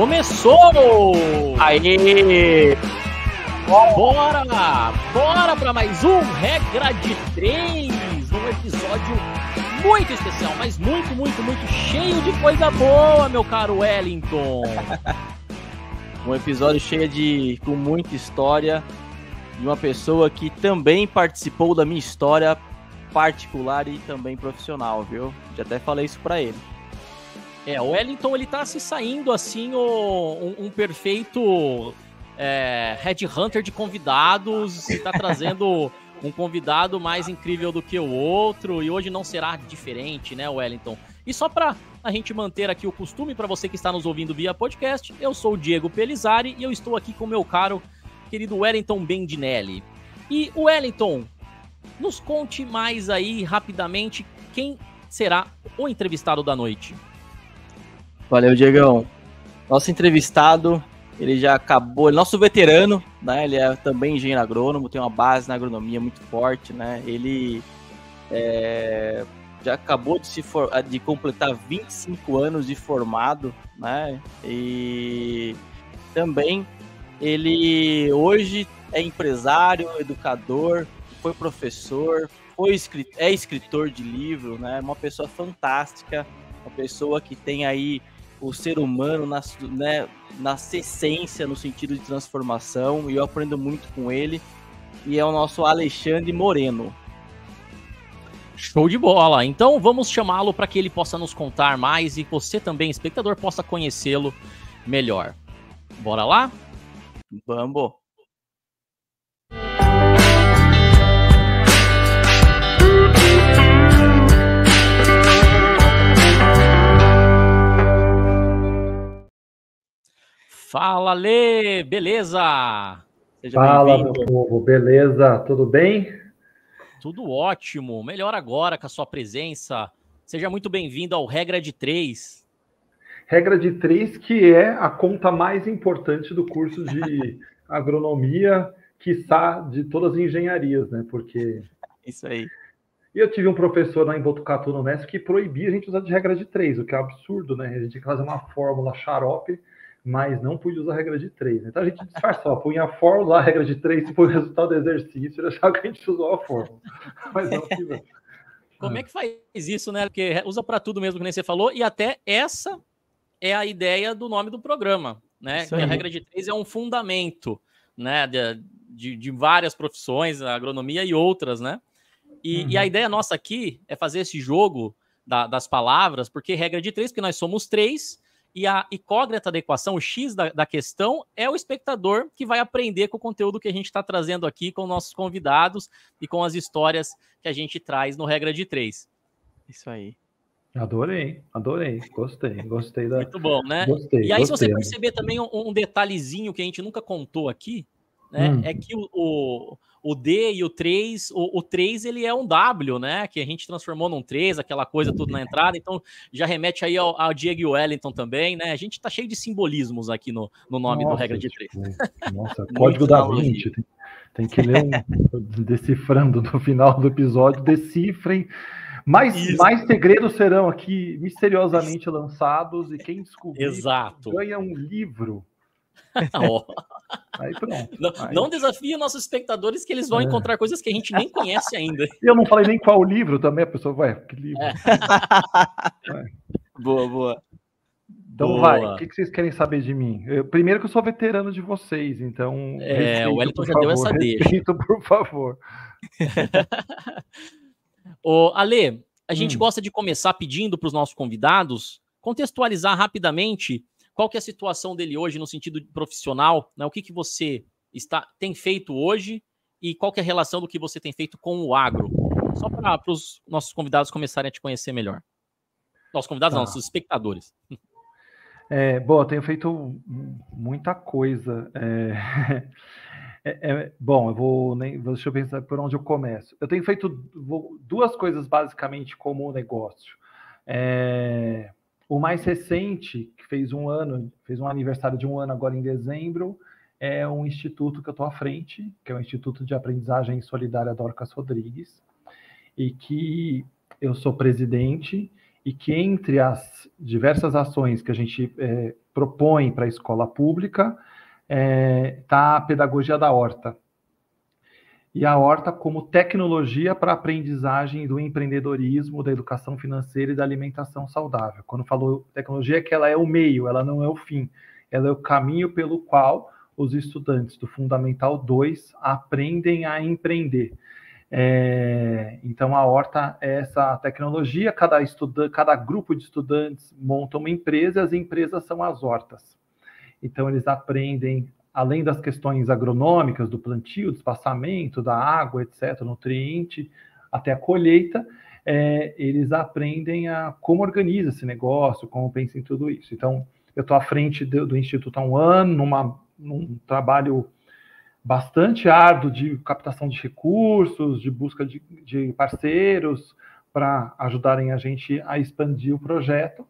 Começou! Aê! Bora! Bora para mais um Regra de Três! Um episódio muito especial, mas muito, muito, muito cheio de coisa boa, meu caro Wellington! um episódio cheio de. com muita história de uma pessoa que também participou da minha história particular e também profissional, viu? Já até falei isso para ele. É, o Wellington ele tá se saindo assim, o, um, um perfeito é, headhunter de convidados, está trazendo um convidado mais incrível do que o outro, e hoje não será diferente, né, Wellington? E só para a gente manter aqui o costume, para você que está nos ouvindo via podcast, eu sou o Diego Pelizari e eu estou aqui com meu caro, querido Wellington Bendinelli. E o Wellington, nos conte mais aí rapidamente quem será o entrevistado da noite. Valeu, Diegão. Nosso entrevistado, ele já acabou, é nosso veterano, né? Ele é também engenheiro agrônomo, tem uma base na agronomia muito forte, né? Ele é, já acabou de se for, de completar 25 anos de formado, né? E também ele hoje é empresário, educador, foi professor, foi escritor, é escritor de livro, né? Uma pessoa fantástica, uma pessoa que tem aí o ser humano na, né, na essência, no sentido de transformação, e eu aprendo muito com ele. E é o nosso Alexandre Moreno. Show de bola! Então vamos chamá-lo para que ele possa nos contar mais e você também, espectador, possa conhecê-lo melhor. Bora lá? Vamos! Fala, Lê! Beleza? Seja Fala, meu povo, beleza? Tudo bem? Tudo ótimo. Melhor agora com a sua presença. Seja muito bem-vindo ao Regra de Três. Regra de Três, que é a conta mais importante do curso de agronomia, que está de todas as engenharias, né? Porque. Isso aí. E eu tive um professor lá em Botucatu, no Mestre, que proibia a gente usar de regra de três, o que é absurdo, né? A gente tinha que fazer uma fórmula xarope mas não pude usar a regra de três. Né? Então a gente disfarçou, põe a fórmula, a regra de três, põe o resultado do exercício, já achava que a gente usou a fórmula. Mas não é fiz. Como é. é que faz isso, né? Porque usa para tudo mesmo que nem você falou, e até essa é a ideia do nome do programa, né? Que a regra de três é um fundamento, né? De, de, de várias profissões, agronomia e outras, né? E, uhum. e, a uhum. ideia nossa aqui é fazer esse jogo da, das palavras, porque regra de três, porque nós somos três, e a incógnita da equação, o X da, da, questão, é o espectador que vai aprender com o conteúdo que a gente está trazendo aqui com nossos convidados e com as histórias que a gente traz no Regra de Três. Isso aí. Adorei, adorei, gostei, gostei da. Muito bom, né? Gostei, e aí, gostei. se você perceber também um, um, detalhezinho que a gente nunca contou aqui, né? Hum. É que o, o o D e o 3, o, o 3 ele é um W, né? Que a gente transformou num 3, aquela coisa tudo na uhum. entrada, então já remete aí ao, ao Diego Wellington também, né? A gente tá cheio de simbolismos aqui no, no nome nossa, do Regra de 3. Nossa, código da 20. Tem, tem, que ler um, decifrando no final do episódio, decifrem. Mais, mais segredos serão aqui misteriosamente lançados e quem descobrir Exato. ganha um livro Aí pronto. Não, Aí... não desafie nossos espectadores que eles vão é. encontrar coisas que a gente nem conhece ainda. E eu não falei nem qual livro também, a pessoa vai, que livro? É. Vai. Boa, boa. Então boa. vai, o que, que vocês querem saber de mim? Eu, primeiro que eu sou veterano de vocês, então. É, respeito, o Wellington já favor, deu essa deixa. Respeito, por favor. Ô, Ale, a gente hum. gosta de começar pedindo para os nossos convidados contextualizar rapidamente qual que é a situação dele hoje no sentido profissional? Né? O que, que você está tem feito hoje e qual que é a relação do que você tem feito com o agro? Só para os nossos convidados começarem a te conhecer melhor. Nossos convidados, tá. nossos espectadores. É, bom, eu tenho feito muita coisa. É... É, é, bom, eu vou nem deixa eu pensar por onde eu começo. Eu tenho feito duas coisas basicamente como negócio. É, o mais recente, que fez um ano, fez um aniversário de um ano agora em dezembro, é um instituto que eu estou à frente, que é o Instituto de Aprendizagem Solidária Dorcas Rodrigues, e que eu sou presidente, e que entre as diversas ações que a gente é, propõe para a escola pública, está é, tá a pedagogia da horta, e a horta como tecnologia para aprendizagem do empreendedorismo, da educação financeira e da alimentação saudável. Quando falou tecnologia, é que ela é o meio, ela não é o fim, ela é o caminho pelo qual os estudantes do Fundamental 2 aprendem a empreender. É, então, a horta é essa tecnologia, cada, estuda, cada grupo de estudantes monta uma empresa, as empresas são as hortas. Então, eles aprendem além das questões agronômicas, do plantio, do espaçamento, da água, etc., nutriente, até a colheita, é, eles aprendem a como organiza esse negócio, como pensa em tudo isso. Então, eu estou à frente do, do, Instituto há um ano, numa, num trabalho bastante árduo de captação de recursos, de busca de, de parceiros para ajudarem a gente a expandir o projeto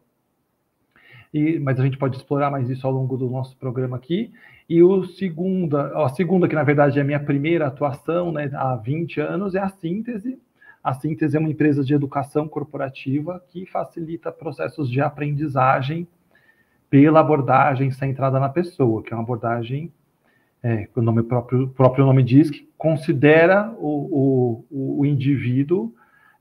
e, mas a gente pode explorar mais isso ao longo do nosso programa aqui. E o segunda, a segunda, que na verdade é a minha primeira atuação né, há 20 anos, é a síntese. A síntese é uma empresa de educação corporativa que facilita processos de aprendizagem pela abordagem centrada na pessoa, que é uma abordagem é, o nome próprio, próprio nome diz, que considera o, o, o indivíduo,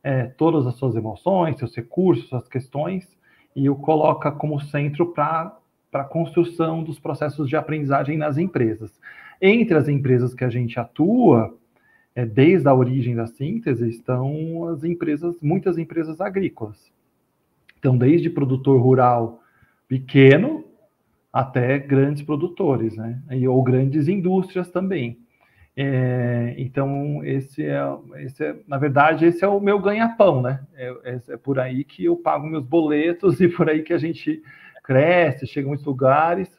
é, todas as suas emoções, seus recursos, suas questões, e o coloca como centro para a construção dos processos de aprendizagem nas empresas. Entre as empresas que a gente atua, é, desde a origem da síntese, estão as empresas, muitas empresas agrícolas. Então, desde produtor rural pequeno até grandes produtores, né? E, ou grandes indústrias também. É, então, esse é, esse é, na verdade, esse é o meu ganha-pão, né? É, é, é por aí que eu pago meus boletos e por aí que a gente cresce, chega em muitos lugares,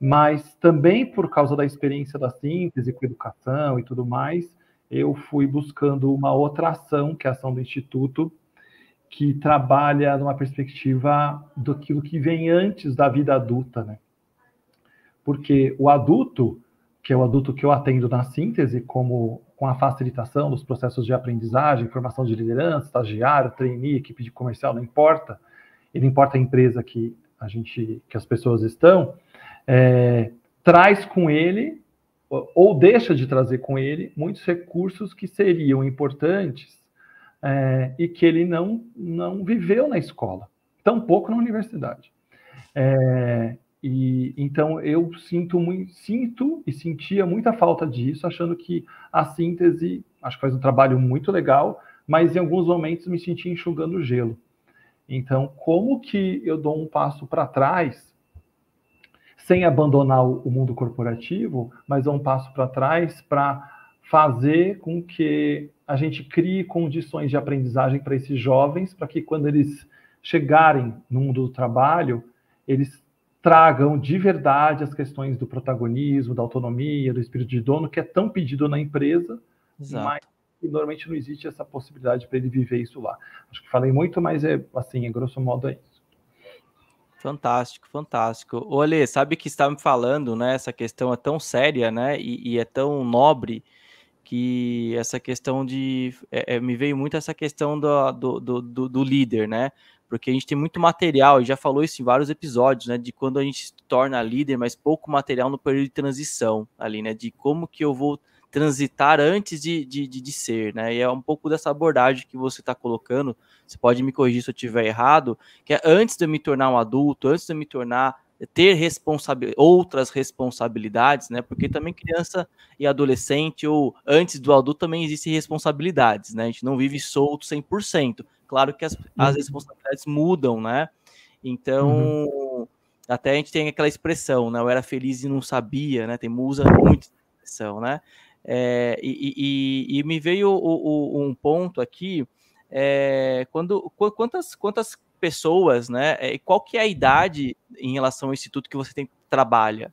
mas também por causa da experiência da síntese com educação e tudo mais, eu fui buscando uma outra ação, que é a ação do Instituto, que trabalha numa perspectiva do que vem antes da vida adulta, né? Porque o adulto, que é o adulto que eu atendo na síntese, como com a facilitação dos processos de aprendizagem, formação de liderança, estagiário, trainee, equipe de comercial, não importa, Ele importa a empresa que a gente, que as pessoas estão, é, traz com ele ou deixa de trazer com ele muitos recursos que seriam importantes é, e que ele não não viveu na escola, tampouco na universidade. É, e então eu sinto muito, sinto e sentia muita falta disso, achando que a síntese, acho que faz um trabalho muito legal, mas em alguns momentos me sentia enxugando gelo. Então, como que eu dou um passo para trás sem abandonar o mundo corporativo, mas dou um passo para trás para fazer com que a gente crie condições de aprendizagem para esses jovens, para que quando eles chegarem no mundo do trabalho, eles tragam de verdade as questões do protagonismo, da autonomia, do espírito de dono, que é tão pedido na empresa, Exato. mas normalmente não existe essa possibilidade para ele viver isso lá. Acho que falei muito, mas é assim, é grosso modo é isso. Fantástico, fantástico. Olê, sabe que está me falando, né? Essa questão é tão séria, né? E, e é tão nobre que essa questão de. É, é me veio muito essa questão do, do, do, do líder, né? porque a gente tem muito material, e já falou isso em vários episódios, né, de quando a gente se torna líder, mas pouco material no período de transição ali, né, de como que eu vou transitar antes de, de, de, de ser, né, e é um pouco dessa abordagem que você está colocando, você pode me corrigir se eu estiver errado, que é antes de eu me tornar um adulto, antes de eu me tornar ter responsabil outras responsabilidades, né? Porque também criança e adolescente ou antes do adulto também existem responsabilidades, né? A gente não vive solto 100%. Claro que as, as uhum. responsabilidades mudam, né? Então, uhum. até a gente tem aquela expressão, né? Eu era feliz e não sabia, né? Tem musa muito expressão, né? É, e, e, e, me veio o, o, um ponto aqui, é, quando quantas, quantas pessoas, né? É, e qual que é a idade em relação ao instituto que você tem, trabalha?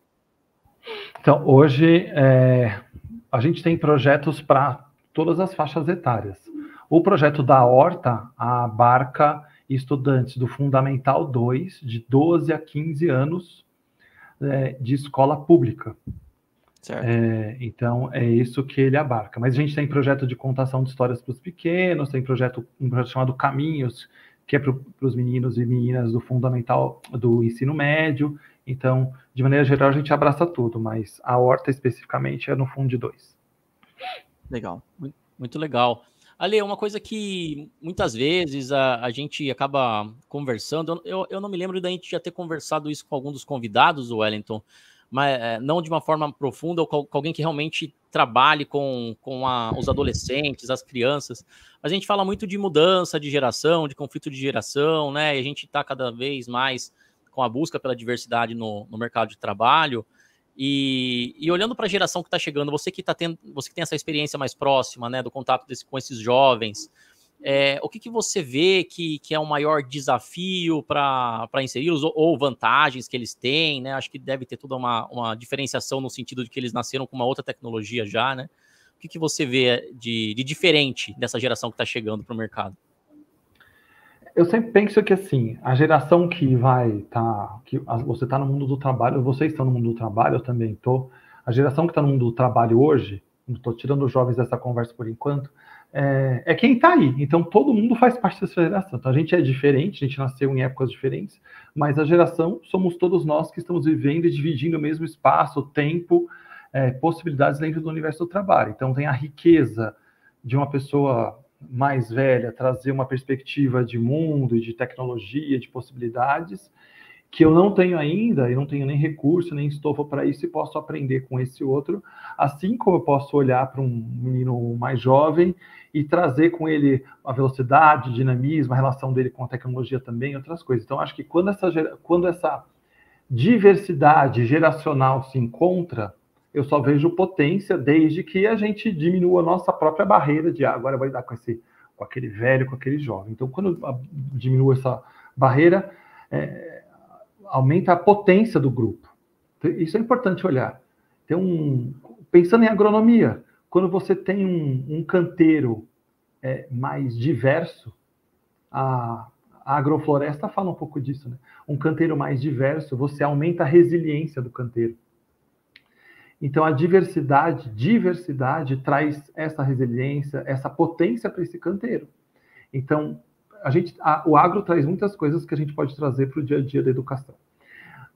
Então, hoje é, a gente tem projetos para todas as faixas etárias. O projeto da Horta abarca estudantes do Fundamental 2, de 12 a 15 anos, é, de escola pública. É, então, é isso que ele abarca. Mas a gente tem projeto de contação de histórias para os pequenos, tem projeto, um projeto chamado Caminhos, que é para os meninos e meninas do fundamental do ensino médio. Então, de maneira geral, a gente abraça tudo, mas a horta especificamente é no fundo de dois. Legal, muito legal. ali uma coisa que muitas vezes a, a gente acaba conversando, eu, eu não me lembro da gente já ter conversado isso com algum dos convidados, Wellington, mas eh, não de uma forma profunda ou com, alguém que realmente trabalhe com, com a, os adolescentes, as crianças. Mas a gente fala muito de mudança de geração, de conflito de geração, né? E a gente está cada vez mais com a busca pela diversidade no, no mercado de trabalho. E, e olhando para a geração que está chegando, você que está tendo, você que tem essa experiência mais próxima, né, do contato desse, com esses jovens, é, o que, que você vê que, que é o maior desafio para inseri-los, ou, ou, vantagens que eles têm, né? Acho que deve ter toda uma, uma diferenciação no sentido de que eles nasceram com uma outra tecnologia já, né? O que, que você vê de, de diferente dessa geração que está chegando para o mercado? Eu sempre penso que assim, a geração que vai estar. Tá, você está no mundo do trabalho, vocês estão no mundo do trabalho, eu também estou. A geração que está no mundo do trabalho hoje, estou tirando os jovens dessa conversa por enquanto, é, é quem está aí. Então todo mundo faz parte dessa geração. Então a gente é diferente, a gente nasceu em épocas diferentes, mas a geração somos todos nós que estamos vivendo e dividindo o mesmo espaço, tempo, é, possibilidades dentro do universo do trabalho. Então tem a riqueza de uma pessoa mais velha trazer uma perspectiva de mundo, de tecnologia, de possibilidades que eu não tenho ainda, e não tenho nem recurso, nem estofo para isso, e posso aprender com esse outro, assim como eu posso olhar para um menino mais jovem e trazer com ele a velocidade, dinamismo, a relação dele com a tecnologia também, outras coisas. Então, acho que quando essa, quando essa diversidade geracional se encontra, eu só vejo potência desde que a gente diminua a nossa própria barreira de ah, agora vai dar com esse com aquele velho, com aquele jovem. Então, quando ah, diminua essa barreira, é, aumenta a potência do grupo. Isso é importante olhar. Tem um, pensando em agronomia, quando você tem um, um canteiro é, mais diverso, a, a, agrofloresta fala um pouco disso, né? Um canteiro mais diverso, você aumenta a resiliência do canteiro. Então a diversidade, diversidade traz essa resiliência, essa potência para esse canteiro. Então a gente, a, o agro traz muitas coisas que a gente pode trazer para o dia a dia da educação.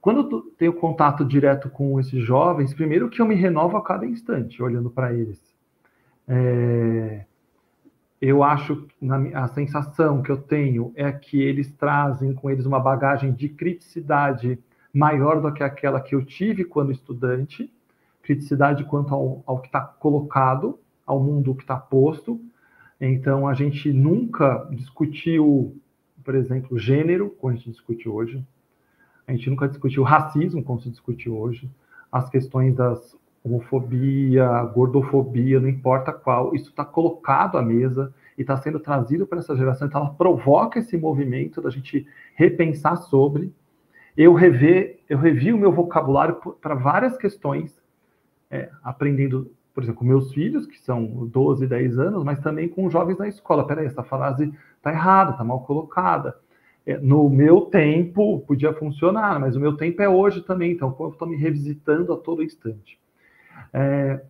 Quando eu tenho contato direto com esses jovens, primeiro que eu me renovo a cada instante, olhando para eles. É, eu acho na, a sensação que eu tenho é que eles trazem com eles uma bagagem de criticidade maior do que aquela que eu tive quando estudante, criticidade quanto ao, ao que está colocado, ao mundo que está posto, então, a gente nunca discutiu, por exemplo, gênero, como a gente discute hoje. A gente nunca discutiu racismo, como se discute hoje. As questões das homofobia, gordofobia, não importa qual, isso está colocado à mesa e está sendo trazido para essa geração. Então, ela provoca esse movimento da gente repensar sobre. Eu, rever, eu revi o meu vocabulário para várias questões, é, aprendendo por exemplo, com meus filhos, que são 12, 10 anos, mas também com jovens na escola. Peraí, essa frase está errada, está mal colocada. É, no meu tempo podia funcionar, mas o meu tempo é hoje também, então eu estou me revisitando a todo instante. É,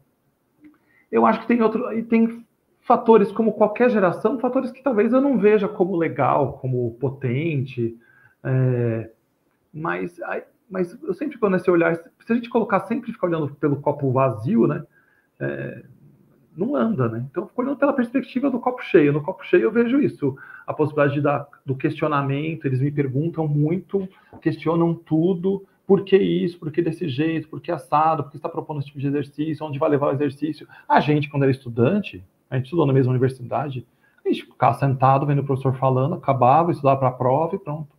eu acho que tem outro, e tem fatores como qualquer geração, fatores que talvez eu não veja como legal, como potente, é, mas, mas eu sempre quando esse é olhar, se a gente colocar sempre ficar olhando pelo copo vazio, né? é, não anda, né? Então, fico olhando pela perspectiva do copo cheio. No copo cheio eu vejo isso, a possibilidade de dar, do questionamento, eles me perguntam muito, questionam tudo, por que isso, por que desse jeito, por que assado, por que está propondo esse tipo de exercício, onde vai levar o exercício. A gente, quando era estudante, a gente estudou na mesma universidade, a gente ficava sentado vendo o professor falando, acabava, estudava para a prova e pronto.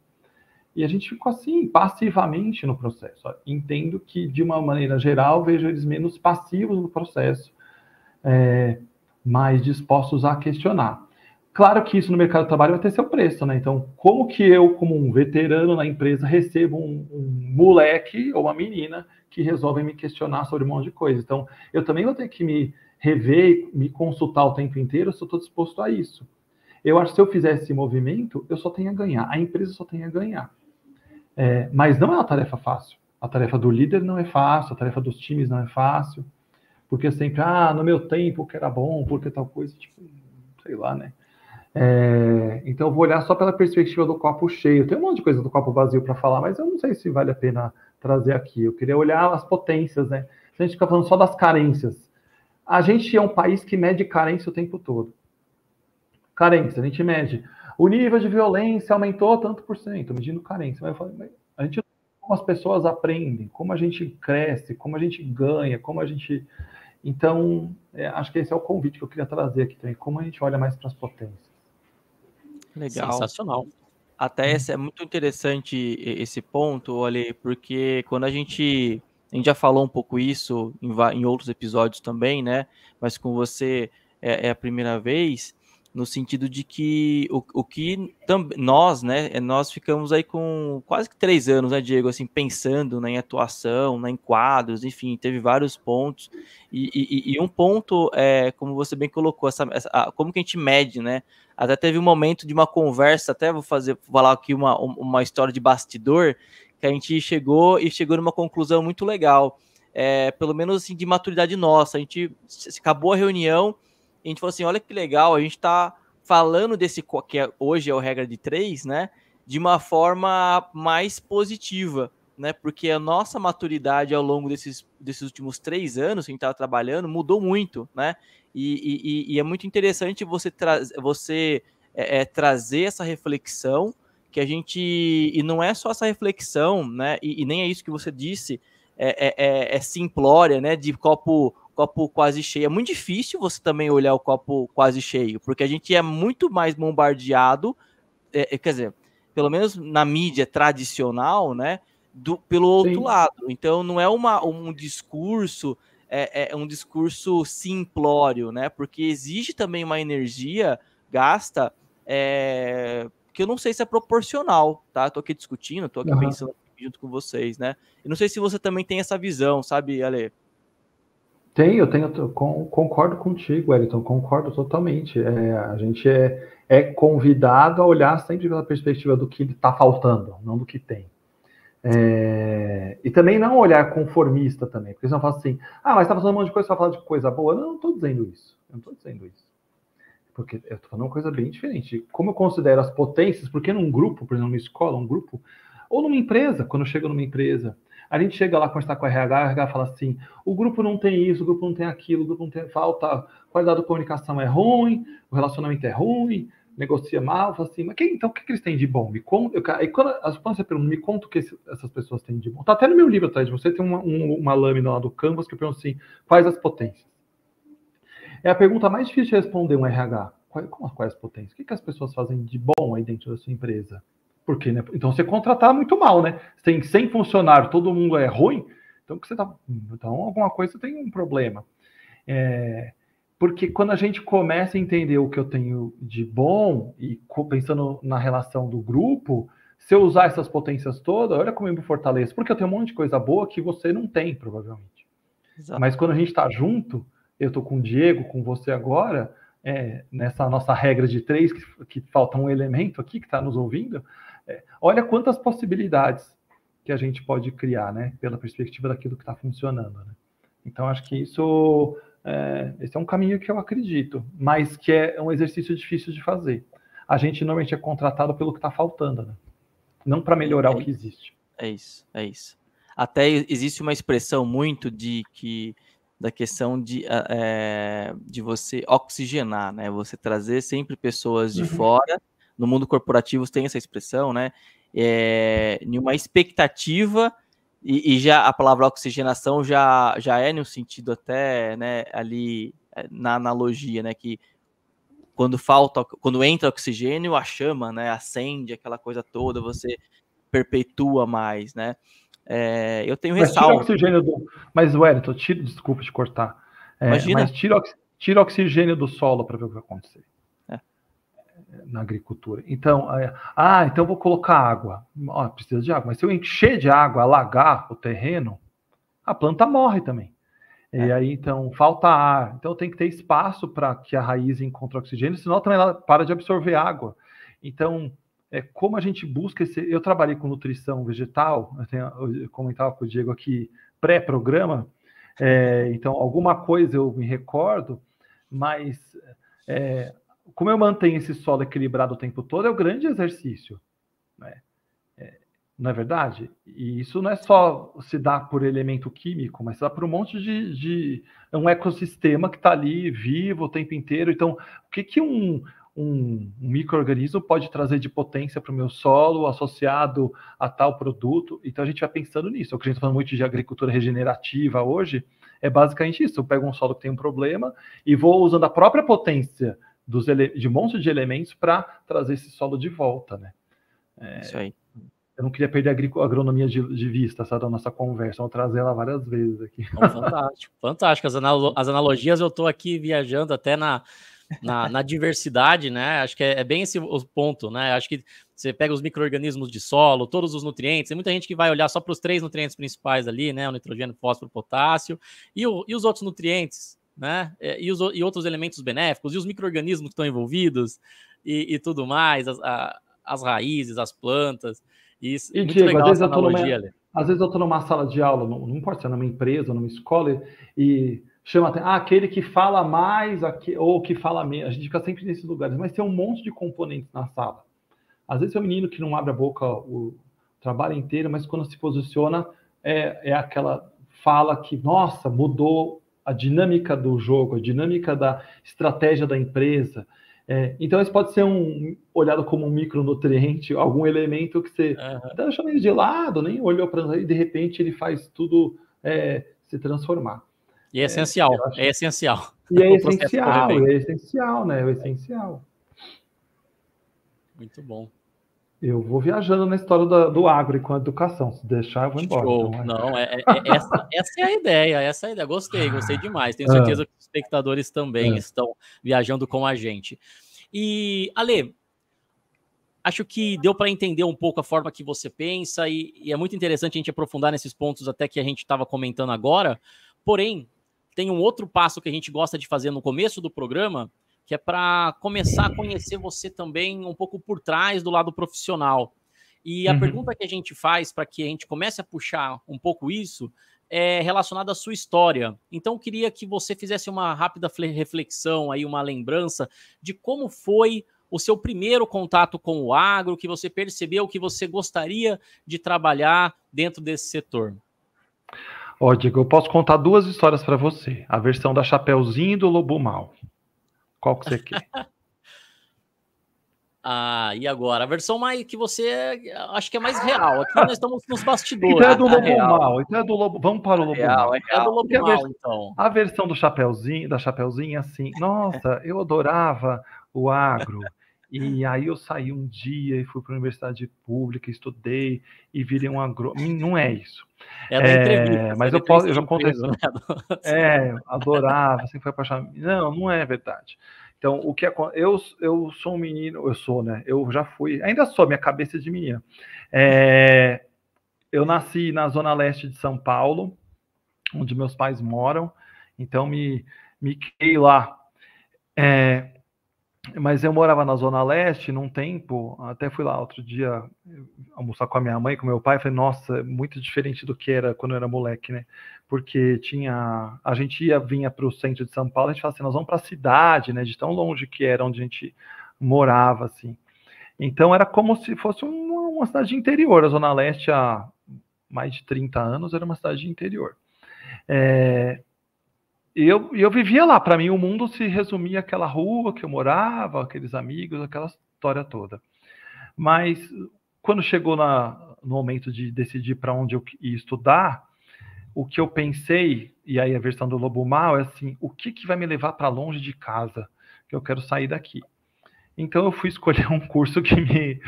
E a gente ficou assim, passivamente no processo. Entendo que, de uma maneira geral, vejo eles menos passivos no processo, é, mais dispostos a questionar. Claro que isso no mercado de trabalho vai ter seu preço, né? Então, como que eu, como um veterano na empresa, recebo um, um moleque ou uma menina que resolve me questionar sobre um monte de coisa? Então, eu também vou ter que me rever, me consultar o tempo inteiro se eu estou disposto a isso. Eu acho que se eu fizer esse movimento, eu só tenho a ganhar, a empresa só tem a ganhar. É, mas não é uma tarefa fácil. A tarefa do líder não é fácil, a tarefa dos times não é fácil, porque sempre, ah, no meu tempo que era bom, porque tal coisa, tipo, sei lá, né? É, então eu vou olhar só pela perspectiva do copo cheio. Tem um monte de coisa do copo vazio para falar, mas eu não sei se vale a pena trazer aqui. Eu queria olhar as potências, né? A gente fica falando só das carências. A gente é um país que mede carência o tempo todo. Carência, a gente mede o nível de violência aumentou tanto por cento, medindo carência. Mas eu falei, a gente como as pessoas aprendem, como a gente cresce, como a gente ganha, como a gente. Então, é, acho que esse é o convite que eu queria trazer aqui também, como a gente olha mais para as potências. Legal. Sensacional. Até hum. esse, é muito interessante esse ponto, Ale, porque quando a gente. A gente já falou um pouco isso em, em outros episódios também, né? Mas com você é, é a primeira vez no sentido de que o, o que nós, né, é, nós ficamos aí com quase que três anos, né, Diego, assim, pensando né, em atuação, né, em quadros, enfim, teve vários pontos, e, e, e um ponto, é, como você bem colocou, essa, essa a, como que a gente mede, né, até teve um momento de uma conversa, até vou fazer, falar aqui uma, uma história de bastidor, que a gente chegou e chegou numa conclusão muito legal, é, pelo menos assim, de maturidade nossa, a gente acabou a reunião, a gente falou assim: olha que legal, a gente está falando desse que é, hoje é o regra de três, né? De uma forma mais positiva, né? Porque a nossa maturidade ao longo desses, desses últimos três anos que a gente estava trabalhando mudou muito, né? E, e, e é muito interessante você, tra você é, é, trazer essa reflexão que a gente. E não é só essa reflexão, né? E, e nem é isso que você disse, é, é, é, é simplória, né? De copo copo quase cheio. É muito difícil você também olhar o copo quase cheio, porque a gente é muito mais bombardeado, é, é, quer dizer, pelo menos na mídia tradicional, né? Do, pelo outro Sim. lado. Então não é uma, um discurso, é, é um discurso simplório, né? Porque exige também uma energia gasta é, que eu não sei se é proporcional, tá? Tô aqui discutindo, tô aqui uhum. pensando junto com vocês, né? Eu não sei se você também tem essa visão, sabe, Ale? Tem, eu tenho, concordo contigo, Wellington, concordo totalmente. É, a gente é, é convidado a olhar sempre pela perspectiva do que está faltando, não do que tem. É, e também não olhar conformista também, porque senão fala assim, ah, mas está falando um monte de coisa para falar de coisa boa. Não, não estou dizendo isso. Eu não estou dizendo isso. Porque eu estou falando uma coisa bem diferente. Como eu considero as potências, porque num grupo, por exemplo, numa escola, um grupo, ou numa empresa, quando eu chego numa empresa, a gente chega lá conversar com o RH, o RH fala assim: o grupo não tem isso, o grupo não tem aquilo, o grupo não tem falta, qualidade da comunicação é ruim, o relacionamento é ruim, negocia mal, fala assim, mas quem, então o que, que eles têm de bom? Me conta, eu, e quando as pessoas perguntam, me conta o que esse, essas pessoas têm de bom. Tá até no meu livro atrás de você, tem uma, um, uma lâmina lá do Canvas que eu pergunto assim, quais as potências? É a pergunta mais difícil de responder um RH. quais as potências? O que, que as pessoas fazem de bom aí dentro da sua empresa? Porque, né? Então você contratar muito mal, né? Você tem 100 funcionários, todo mundo é ruim, então você tá, então alguma coisa tem um problema. É, porque quando a gente começa a entender o que eu tenho de bom e pensando na relação do grupo, se eu usar essas potências todas, olha como eu me fortaleço, porque eu tenho um monte de coisa boa que você não tem, provavelmente. Exato. Mas quando a gente está junto, eu estou com o Diego, com você agora, é, nessa nossa regra de três, que, que falta um elemento aqui que está nos ouvindo, é, olha quantas possibilidades que a gente pode criar, né? Pela perspectiva daquilo que está funcionando. Né? Então, acho que isso é, esse é um caminho que eu acredito, mas que é um exercício difícil de fazer. A gente normalmente é contratado pelo que está faltando, né? não para melhorar é o que existe. É isso, é isso. Até existe uma expressão muito de que da questão de, é, de você oxigenar, né? Você trazer sempre pessoas de uhum. fora no mundo corporativo tem essa expressão, né? É, nenhuma expectativa e, e, já a palavra oxigenação já, já é no sentido até né, ali é, na analogia, né? Que quando falta, quando entra oxigênio, a chama, né? Acende aquela coisa toda, você perpetua mais, né? É, eu tenho mas oxigênio do, mas, Wellington, tira, desculpa te cortar. É, Imagina. Mas tira, tira oxigênio do solo para ver o que vai acontecer na agricultura. Então, é, ah, então vou colocar água. Ó, precisa de água. Mas se eu encher de água, alagar o terreno, a planta morre também. É. E aí, então, falta ar. Então, tem que ter espaço para que a raiz encontre oxigênio, senão também ela para de absorver água. Então, é como a gente busca esse. Eu trabalhei com nutrição vegetal, eu, tenho, eu comentava com o Diego aqui, pré-programa. É, então, alguma coisa eu me recordo, mas é, como eu mantenho esse solo equilibrado o tempo todo, é um grande exercício. Né? É, não é verdade? E isso não é só se dá por elemento químico, mas se dá por um monte de. de um ecossistema que está ali vivo o tempo inteiro. Então, o que, que um, um, um microorganismo pode trazer de potência para o meu solo associado a tal produto. Então a gente vai pensando nisso. O que a gente está falando muito de agricultura regenerativa hoje é basicamente isso. Eu pego um solo que tem um problema e vou usando a própria potência dos de um monte de elementos para trazer esse solo de volta, né? É, Isso aí. Eu não queria perder a agronomia de, de vista, sabe, da nossa conversa. Vou trazer ela várias vezes aqui. Então, fantástico, fantástico. As, analo as analogias, eu estou aqui viajando até na, na, na, diversidade, né? Acho que é, é, bem esse o ponto, né? Acho que você pega os micro-organismos de solo, todos os nutrientes, tem muita gente que vai olhar só para os três nutrientes principais ali, né? O nitrogênio, fósforo, potássio, e, o, e os outros nutrientes, né? É, e, os, e outros elementos benéficos, e os micro-organismos que estão envolvidos, e, e tudo mais, as, a, as, raízes, as plantas. E, isso, e muito Diego, legal às essa analogia numa, Às vezes eu estou numa sala de aula, não, importa se é numa empresa, numa escola, e chama ah, aquele que fala mais ou que fala menos. A gente fica sempre nesses lugares, mas tem um monte de componentes na sala. Às vezes é o um menino que não abre a boca o trabalho inteiro, mas quando se posiciona, é, é aquela fala que, nossa, mudou a dinâmica do jogo, a dinâmica da estratégia da empresa. É, então, isso pode ser um olhado como um micronutriente, algum elemento que você uhum. deixa meio de lado, nem olhou para e de repente ele faz tudo é, se transformar. E é essencial, é, é essencial. E é essencial, é essencial, né? É essencial. Muito bom. Eu vou viajando na história do, do agro e com a educação. Se deixar, eu vou embora. Show. Então, é. Não, é, é, é, essa, essa, é a ideia, essa é a ideia. Gostei, gostei demais. Tenho ah. certeza que os espectadores também é. estão viajando com a gente. E, Ale, acho que deu para entender um pouco a forma que você pensa e, e, é muito interessante a gente aprofundar nesses pontos até que a gente estava comentando agora. Porém, tem um outro passo que a gente gosta de fazer no começo do programa, que é para começar a conhecer você também um pouco por trás do lado profissional. E a uhum. pergunta que a gente faz para que a gente comece a puxar um pouco isso é relacionada à sua história. Então eu queria que você fizesse uma rápida reflexão aí, uma lembrança de como foi o seu primeiro contato com o agro, que você percebeu que você gostaria de trabalhar dentro desse setor. Ó, Diego, eu posso contar duas histórias para você. A versão da Chapeuzinho e do Lobo Mal. Qual que você quer? Ah, e agora? A versão mais que você acho que é mais real. Aqui nós estamos nos bastidores. Então é do ah, Lobo Mal. Então é do Lobo. Vamos para o Lobo Mal. É, é do Lobo Mal, então. A versão do Chapeuzinho, da Chapeuzinho, assim. Nossa, eu adorava o agro. E aí eu saí um dia e fui para a universidade pública, estudei e virei um agro Não é isso. É, é entrevista. Mas eu, posso, eu já contei. Né? É, adorava, sempre foi apaixonado. Não, não é verdade. Então, o que é, eu, eu sou um menino, eu sou, né? Eu já fui, ainda sou, minha cabeça é de menino. É, eu nasci na zona leste de São Paulo, onde meus pais moram, então me, me criei lá. É, mas eu morava na Zona Leste num tempo, até fui lá outro dia eh, almoçar com a minha mãe, com meu pai, falei, nossa, é muito diferente do que era quando eu era moleque, né? Porque tinha. A gente ia, vinha para o centro de São Paulo, a gente falava assim, nós vamos para a cidade, né? De tão longe que era onde a gente morava, assim. Então era como se fosse uma, uma cidade interior. A Zona Leste, há mais de 30 anos, era uma cidade interior. É, e eu, eu vivia lá. Para mim, o mundo se resumia àquela rua que eu morava, aqueles amigos, aquela história toda. Mas quando chegou na, no momento de decidir para onde eu ia estudar, o que eu pensei, e aí a versão do Lobo Mal, é assim: o que, que vai me levar para longe de casa? Que eu quero sair daqui. Então eu fui escolher um curso que me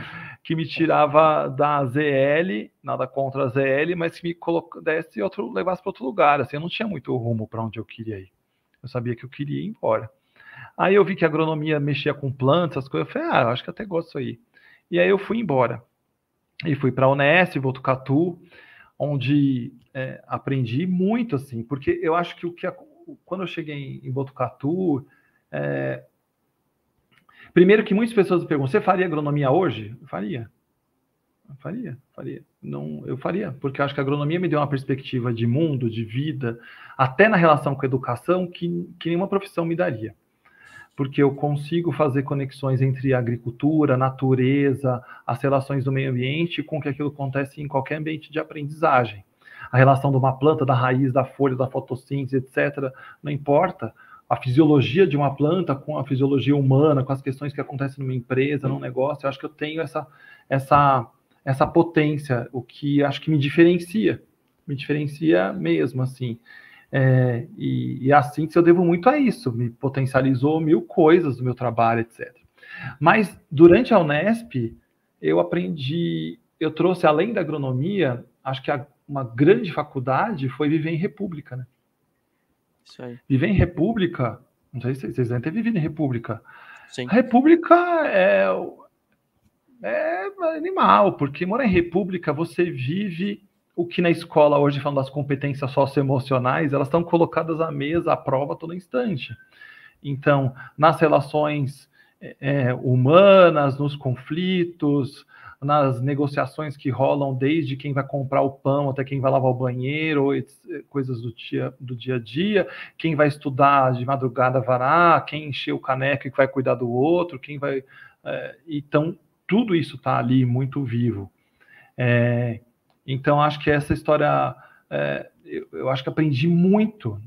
que me tirava da ZL, nada contra a ZL, mas que me desse outro, levasse para outro lugar. Assim, eu não tinha muito rumo para onde eu queria ir. Eu sabia que eu queria ir embora. Aí eu vi que a agronomia mexia com plantas, coisas. Eu falei, ah, acho que até gosto aí. E aí eu fui embora. E fui para a Unesp, Botucatu, onde é, aprendi muito, assim, porque eu acho que o que quando eu cheguei em Botucatu, é, Primeiro que muitas pessoas me perguntam, você faria agronomia hoje? Eu faria. Eu faria, faria. Não, eu faria, porque eu acho que a agronomia me deu uma perspectiva de mundo, de vida, até na relação com a educação, que, que nenhuma profissão me daria. Porque eu consigo fazer conexões entre a agricultura, a natureza, as relações do meio ambiente, com que aquilo acontece em qualquer ambiente de aprendizagem. A relação de uma planta, da raiz, da folha, da fotossíntese, etc., não importa a fisiologia de uma planta com a fisiologia humana, com as questões que acontecem numa empresa, num negócio, eu acho que eu tenho essa, essa, essa potência, o que acho que me diferencia, me diferencia mesmo, assim. É, e, e é assim que eu devo muito a isso, me potencializou mil coisas do meu trabalho, etc. Mas durante a Unesp, eu aprendi, eu trouxe além da agronomia, acho que a, uma grande faculdade foi viver em república, né? Isso aí. Viver em república, não sei se vocês devem ter vivido em república. Sim. A república é, é animal, porque morar em república você vive o que na escola hoje falando das competências socioemocionais, elas estão colocadas à mesa, à prova todo instante. Então, nas relações é, é humanas, nos conflitos, nas negociações que rolam desde quem vai comprar o pão até quem vai lavar o banheiro, eh, coisas do dia, do dia a dia, quem vai estudar de madrugada varar, quem encher o caneco e vai cuidar do outro, quem vai. É, então, tudo isso está ali muito vivo. É, então, acho que essa história. É, eu, eu, acho que aprendi muito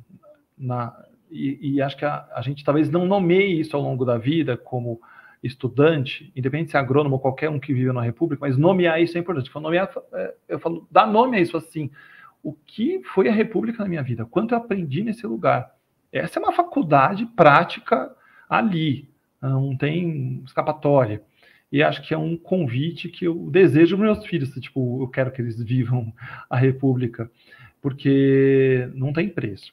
na. E, e acho que a, a gente talvez não nomeie isso ao longo da vida como estudante, independente se é agrônomo ou qualquer um que vive na República, mas nomear isso é importante. É, eu falo, nomear, eu falo, nome a isso assim. O que foi a República na minha vida? Quanto eu aprendi nesse lugar? Essa é uma faculdade prática ali, ah, não tem escapatória. E acho que é um convite que eu desejo para meus filhos, tipo, eu quero que eles vivam a República, porque não tem preço.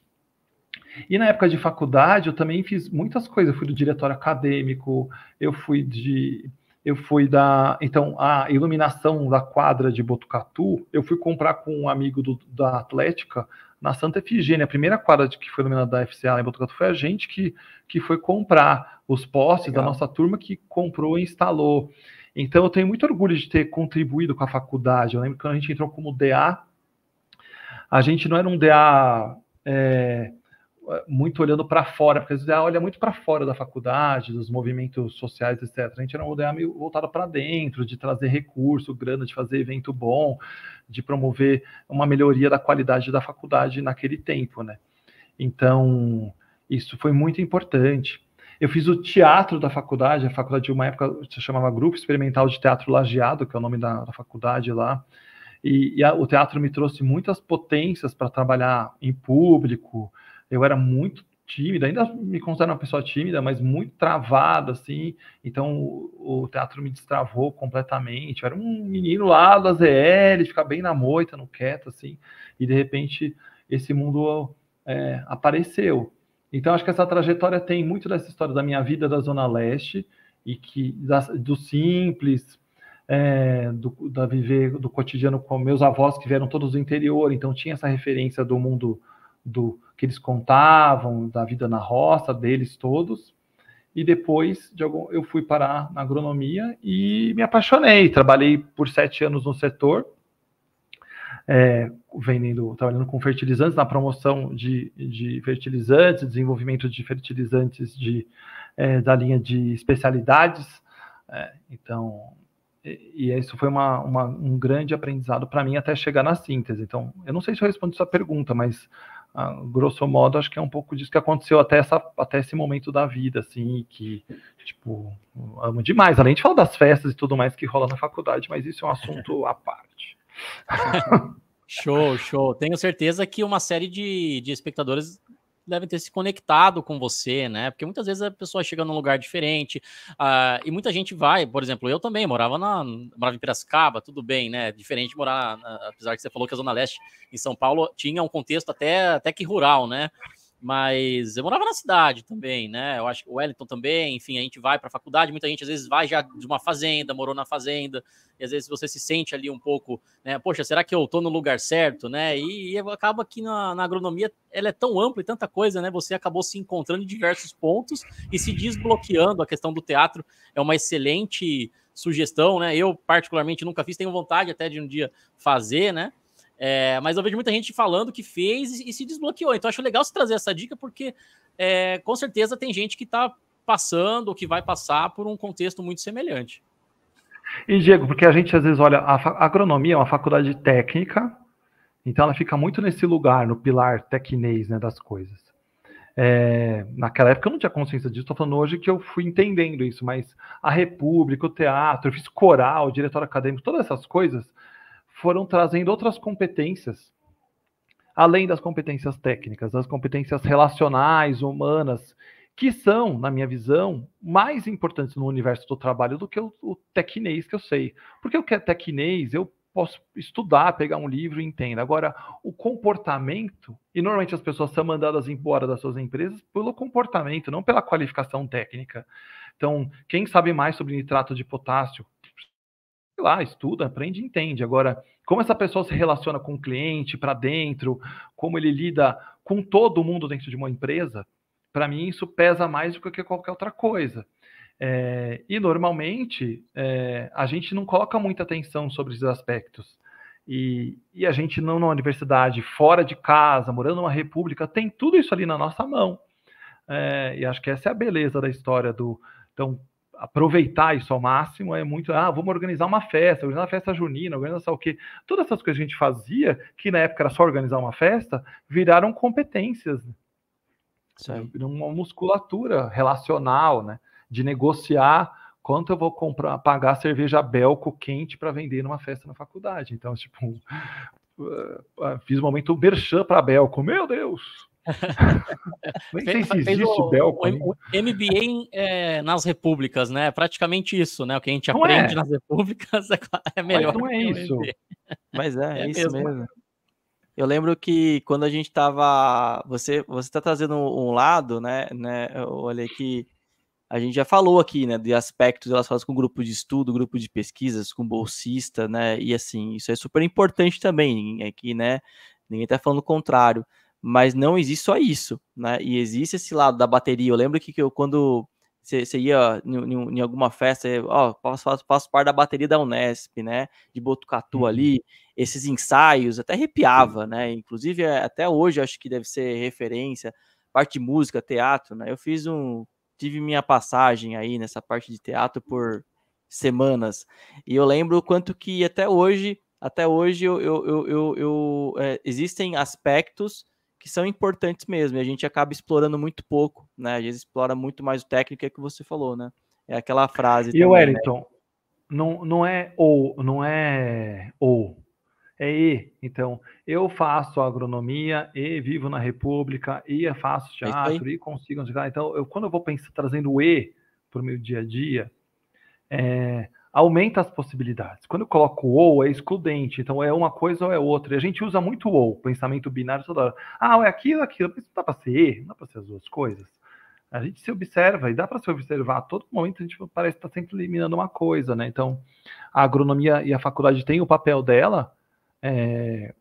E na época de faculdade, eu também fiz muitas coisas. Eu fui do diretório acadêmico, eu fui de. Eu fui da. Então, a iluminação da quadra de Botucatu, eu fui comprar com um amigo do, da Atlética na Santa Efigênia. A primeira quadra de, que foi iluminada da FCA lá em Botucatu foi a gente que, que foi comprar os postes Legal. da nossa turma que comprou e instalou. Então, eu tenho muito orgulho de ter contribuído com a faculdade. Eu lembro que quando a gente entrou como DA, a gente não era um DA. É, eh, muito olhando para fora, porque às vezes ah, olha muito para fora da faculdade, dos movimentos sociais, etc. A gente era um olhar meio voltado para dentro, de trazer recurso, grana, de fazer evento bom, de promover uma melhoria da qualidade da faculdade naquele tempo, né? Então, isso foi muito importante. Eu fiz o teatro da faculdade, a faculdade de uma época se chamava Grupo Experimental de Teatro Lajeado, que é o nome da, da faculdade lá. E, e a, o teatro me trouxe muitas potências para trabalhar em público, eu era muito tímida, ainda me considero uma pessoa tímida, mas muito travada, assim. Então o, o teatro me destravou completamente. Eu era um menino lá do AZL, ficar bem na moita, no quieto, assim. E de repente esse mundo é, apareceu. Então acho que essa trajetória tem muito dessa história da minha vida da Zona Leste e que da, do simples, é, do, da viver do cotidiano com meus avós que vieram todos do interior, então tinha essa referência do mundo do que eles contavam, da vida na roça deles todos. E depois de algum, eu fui parar na agronomia e me apaixonei. Trabalhei por sete anos no setor, é, vendendo, trabalhando com fertilizantes, na promoção de, de fertilizantes, desenvolvimento de fertilizantes de, é, da linha de especialidades. É, então, e, e, isso foi uma, uma um grande aprendizado para mim até chegar na síntese. Então, eu não sei se eu respondi sua pergunta, mas ah, grosso modo, acho que é um pouco disso que aconteceu até, essa, até esse momento da vida, assim, que, tipo, amo demais, além de falar das festas e tudo mais que rola na faculdade, mas isso é um assunto à parte. show, show. Tenho certeza que uma série de, de espectadores devem ter se conectado com você, né? Porque muitas vezes a pessoa chega num lugar diferente uh, e muita gente vai, por exemplo, eu também morava na morava em Piracicaba, tudo bem, né? Diferente de morar, na, apesar que você falou que a Zona Leste em São Paulo tinha um contexto até, até que rural, né? Mas eu morava na cidade também, né? Eu acho que o Wellington também, enfim, a gente vai para a faculdade, muita gente às vezes vai já de uma fazenda, morou na fazenda, e às vezes você se sente ali um pouco, né? Poxa, será que eu estou no lugar certo, né? E, e acaba que na, na, agronomia ela é tão ampla e tanta coisa, né? Você acabou se encontrando em diversos pontos e se desbloqueando. A questão do teatro é uma excelente sugestão, né? Eu, particularmente, nunca fiz, tenho vontade até de um dia fazer, né? É, mas eu vejo muita gente falando que fez e, e se desbloqueou. Então acho legal você trazer essa dica, porque é, com certeza tem gente que está passando ou que vai passar por um contexto muito semelhante. E, Diego, porque a gente às vezes olha, a agronomia é uma faculdade técnica, então ela fica muito nesse lugar, no pilar tecnês né, das coisas. É, naquela época eu não tinha consciência disso, estou falando hoje que eu fui entendendo isso, mas a República, o teatro, eu fiz coral, diretor acadêmico, todas essas coisas foram trazendo outras competências, além das competências técnicas, das competências relacionais, humanas, que são, na minha visão, mais importantes no universo do trabalho do que o, o tecnês que eu sei. Porque o que é tecnês, eu posso estudar, pegar um livro e entender. Agora, o comportamento, e normalmente as pessoas são mandadas embora das suas empresas pelo comportamento, não pela qualificação técnica. Então, quem sabe mais sobre nitrato de potássio sei lá, estuda, aprende e entende. Agora, como essa pessoa se relaciona com o cliente para dentro, como ele lida com todo mundo dentro de uma empresa, para mim isso pesa mais do que qualquer outra coisa. É, e normalmente é, a gente não coloca muita atenção sobre esses aspectos. E, e a gente não na universidade, fora de casa, morando numa república, tem tudo isso ali na nossa mão. É, e acho que essa é a beleza da história do. Então, aproveitar isso ao máximo é muito, ah, vamos organizar uma festa, organizar uma festa junina, organizar o quê? Todas essas coisas que a gente fazia, que na época era só organizar uma festa, viraram competências, né? uma musculatura relacional, né? De negociar quanto eu vou comprar, pagar cerveja Belco quente para vender numa festa na faculdade. Então, tipo, eh, fiz um momento berchan para Belco, meu Deus! Nem sei se existe o, Belco. O, o MBA em, é, nas repúblicas, né? Praticamente isso, né? O que a gente não aprende é. nas repúblicas é, é melhor. Mas não é isso. Mas é, é, é, isso mesmo. mesmo. Eu lembro que quando a gente estava, você você está trazendo um lado, né? né eu olhei que a gente já falou aqui, né, de aspectos relacionados com grupo de estudo, grupo de pesquisas, com bolsista, né, e assim, isso é super importante também aqui, é né, ninguém tá falando o contrário, mas não existe só isso, né? E existe esse lado da bateria. Eu lembro que, que eu, quando você ia em, em, em, alguma festa, ó, faço, faço, faço parte da bateria da Unesp, né? De Botucatu uhum. ali, esses ensaios até arrepiava, uhum. né? Inclusive, é, até hoje acho que deve ser referência, parte de música, teatro, né? Eu fiz um. Tive minha passagem aí nessa parte de teatro por semanas. E eu lembro quanto que até hoje, até hoje eu, eu, eu, eu é, existem aspectos que são importantes mesmo, e a gente acaba explorando muito pouco, né? A gente explora muito mais o técnico, é que você falou, né? É aquela frase. E também, o né? Wellington, né? não, não é ou, não é ou, é e. Então, eu faço agronomia e vivo na República, e faço é teatro, é e consigo. Então, eu, quando eu vou pensar, trazendo o e para o meu dia a dia, é, aumenta as possibilidades. Quando eu coloco ou, é excludente, então é uma coisa ou é outra. E a gente usa muito ou, pensamento binário toda hora. Ah, é aquilo, aquilo, mas não dá para ser, não dá para ser as duas coisas. A gente se observa e dá para se observar. A todo momento a gente parece estar tá sempre eliminando uma coisa, né? Então, a agronomia e a faculdade têm o papel dela, é,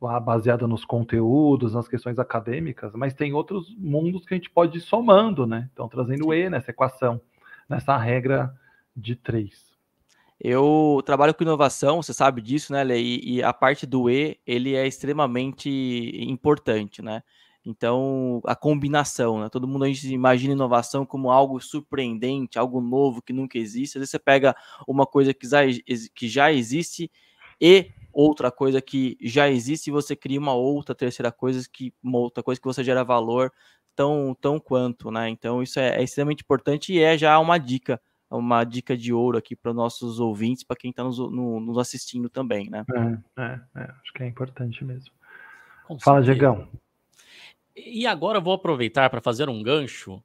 lá baseada nos conteúdos, nas questões acadêmicas, mas tem outros mundos que a gente pode ir somando, né? Então, trazendo o E nessa equação, nessa regra de três. Eu trabalho com inovação, você sabe disso, né, Lei? E a parte do E, ele é extremamente importante, né? Então, a combinação, né? Todo mundo a gente imagina inovação como algo surpreendente, algo novo que nunca existe. Às vezes você pega uma coisa que já, que já existe e outra coisa que já existe e você cria uma outra terceira coisa que uma outra coisa que você gera valor tão tão quanto, né? Então, isso é, é extremamente importante e é já uma dica é uma dica de ouro aqui para nossos ouvintes, para quem está nos, no, nos, assistindo também, né? É, é, é, acho que é importante mesmo. Com Fala, Diegão. E agora eu vou aproveitar para fazer um gancho.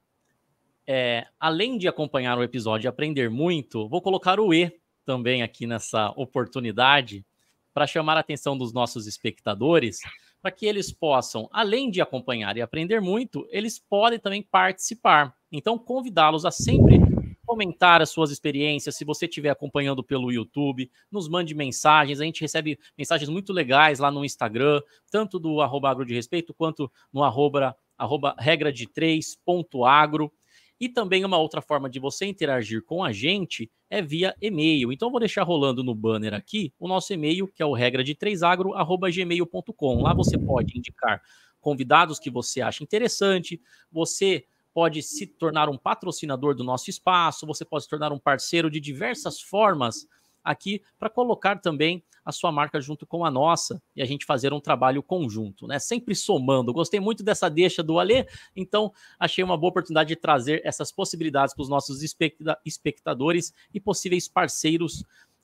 É, além de acompanhar o episódio e aprender muito, vou colocar o E também aqui nessa oportunidade para chamar a atenção dos nossos espectadores para que eles possam, além de acompanhar e aprender muito, eles podem também participar. Então, convidá-los a sempre comentar as suas experiências, se você estiver acompanhando pelo YouTube, nos mande mensagens, a gente recebe mensagens muito legais lá no Instagram, tanto do arroba agro de respeito, quanto no arroba, arroba regra de agro E também uma outra forma de você interagir com a gente é via e-mail. Então vou deixar rolando no banner aqui o nosso e-mail, que é o regra de 3agro@gmail.com. Lá você pode indicar convidados que você acha interessante, você pode se tornar um patrocinador do nosso espaço, você pode se tornar um parceiro de diversas formas aqui para colocar também a sua marca junto com a nossa e a gente fazer um trabalho conjunto, né? Sempre somando. Gostei muito dessa deixa do Alê, então achei uma boa oportunidade de trazer essas possibilidades para os nossos espectadores e possíveis parceiros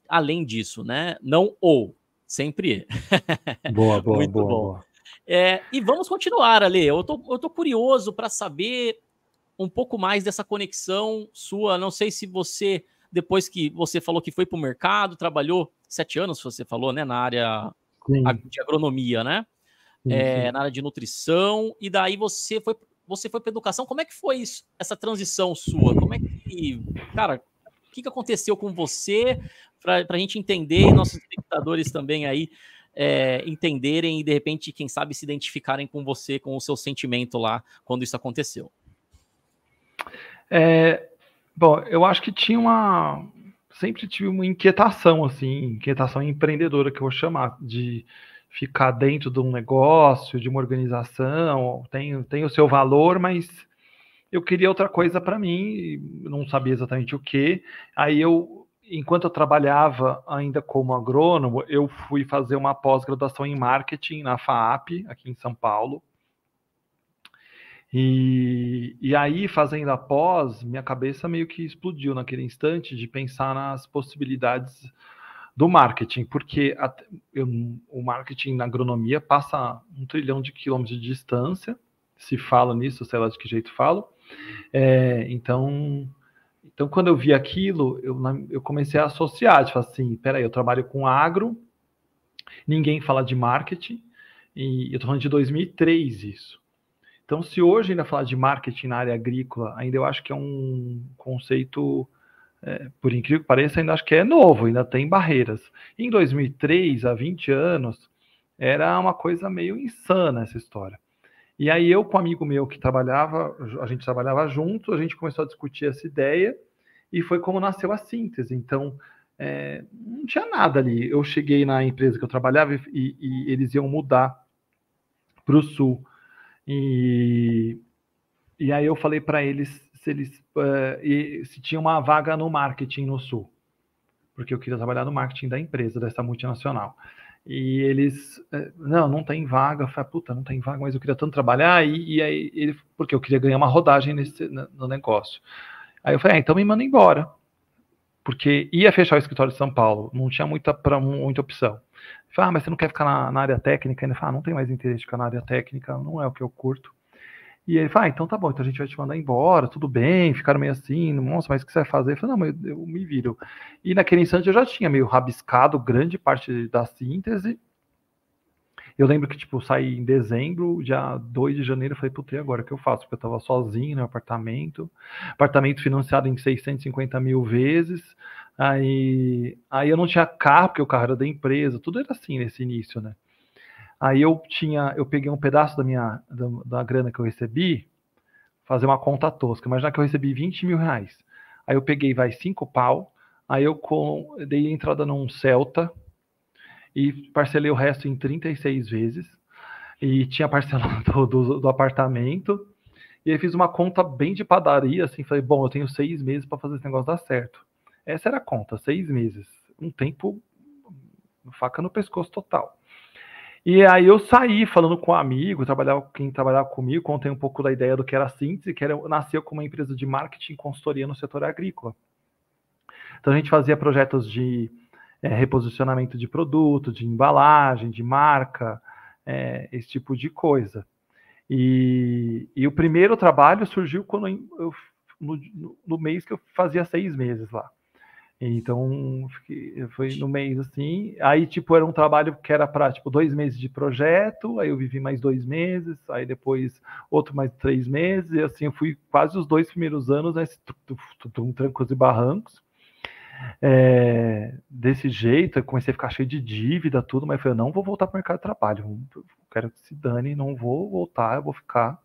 além disso, né? Não ou, sempre. Boa, boa, muito boa, bom. Boa. É, e vamos continuar, Ale. Eu tô, eu tô curioso para saber um pouco mais dessa conexão sua. Não sei se você, depois que você falou que foi para o mercado, trabalhou sete anos, você falou, né, na área sim. de agronomia, né? Sim, é, sim. É, na área de nutrição, e daí você foi você foi para educação. Como é que foi isso, essa transição sua? Como é que, cara, o que, que aconteceu com você para a gente entender e nossos espectadores também aí é, entenderem e de repente, quem sabe, se identificarem com você, com o seu sentimento lá quando isso aconteceu? É, bom, eu acho que tinha uma. Sempre tive uma inquietação, assim, inquietação empreendedora, que eu vou chamar, de ficar dentro de um negócio, de uma organização, tem, tem o seu valor, mas eu queria outra coisa para mim, não sabia exatamente o que. Aí eu, enquanto eu trabalhava ainda como agrônomo, eu fui fazer uma pós-graduação em marketing na FAAP, aqui em São Paulo, e, e aí, fazendo a pós, minha cabeça meio que explodiu naquele instante de pensar nas possibilidades do marketing, porque a, eu, o marketing na agronomia passa um trilhão de quilômetros de distância, se fala nisso, sei lá de que jeito falo. É, então, então, quando eu vi aquilo, eu, eu comecei a associar, tipo assim, peraí, eu trabalho com agro, ninguém fala de marketing, e eu estou falando de 2003 isso. Então, se hoje ainda falar de marketing na área agrícola, ainda eu acho que é um conceito, é, por incrível que pareça, ainda acho que é novo, ainda tem barreiras. Em 2003, há 20 anos, era uma coisa meio insana essa história. E aí eu com um amigo meu que trabalhava, a gente trabalhava junto, a gente começou a discutir essa ideia e foi como nasceu a síntese. Então, é, não tinha nada ali. Eu cheguei na empresa que eu trabalhava e, e eles iam mudar para o sul. E, e aí eu falei para eles se eles uh, se tinha uma vaga no marketing no sul, porque eu queria trabalhar no marketing da empresa dessa multinacional. E eles, eh, não, não tem vaga. Eu falei, puta, não tem vaga, mas eu queria tanto trabalhar. E, e aí ele, porque eu queria ganhar uma rodagem nesse, no negócio. Aí eu falei, ah, então me manda embora, porque ia fechar o escritório de São Paulo, não tinha muita para muita opção. Fala, ah, mas você não quer ficar na, na área técnica? Ele fala, ah, não tem mais interesse de ficar na área técnica, não é o que eu curto. E ele fala, ah, então tá bom, então a gente vai te mandar embora, tudo bem, ficaram meio assim, nossa, mas o que você vai fazer? Eu falei, não, mas eu, eu me viro. E naquele instante eu já tinha meio rabiscado grande parte da síntese. Eu lembro que, tipo, saí em dezembro, dia 2 de janeiro, eu falei, putz, e agora o que eu faço? Porque eu tava sozinho no apartamento, apartamento financiado em 650 mil vezes, Aí, aí eu não tinha carro, porque o carro era da empresa, tudo era assim nesse início, né? Aí eu tinha, eu peguei um pedaço da minha da, da grana que eu recebi, fazer uma conta tosca. Imagina que eu recebi 20 mil reais. Aí eu peguei, vai, cinco pau, aí eu com, dei entrada num Celta e parcelei o resto em 36 vezes. E tinha parcelado do, do apartamento. E aí fiz uma conta bem de padaria, assim, falei, bom, eu tenho seis meses para fazer esse negócio dar certo. Essa era a conta, seis meses. Um tempo, faca no pescoço total. E aí eu saí falando com um amigo, trabalhava, quem trabalhava comigo, contei um pouco da ideia do que era a síntese, que era, nasceu como uma empresa de marketing consultoria no setor agrícola. Então a gente fazia projetos de é, reposicionamento de produto, de embalagem, de marca, é, esse tipo de coisa. E, e, o primeiro trabalho surgiu quando eu, no, no mês que eu fazia seis meses lá. Então, fiquei, foi no mês assim. Aí, tipo, era um trabalho que era para, tipo, dois meses de projeto, aí eu vivi mais dois meses, aí depois outro mais três meses, e assim, eu fui quase os dois primeiros anos nesse né, trancos e barrancos. É, desse jeito, eu comecei a ficar cheio de dívida, tudo, mas eu falei, eu não vou voltar para o mercado de trabalho, eu quero que se dane, não vou voltar, eu vou ficar.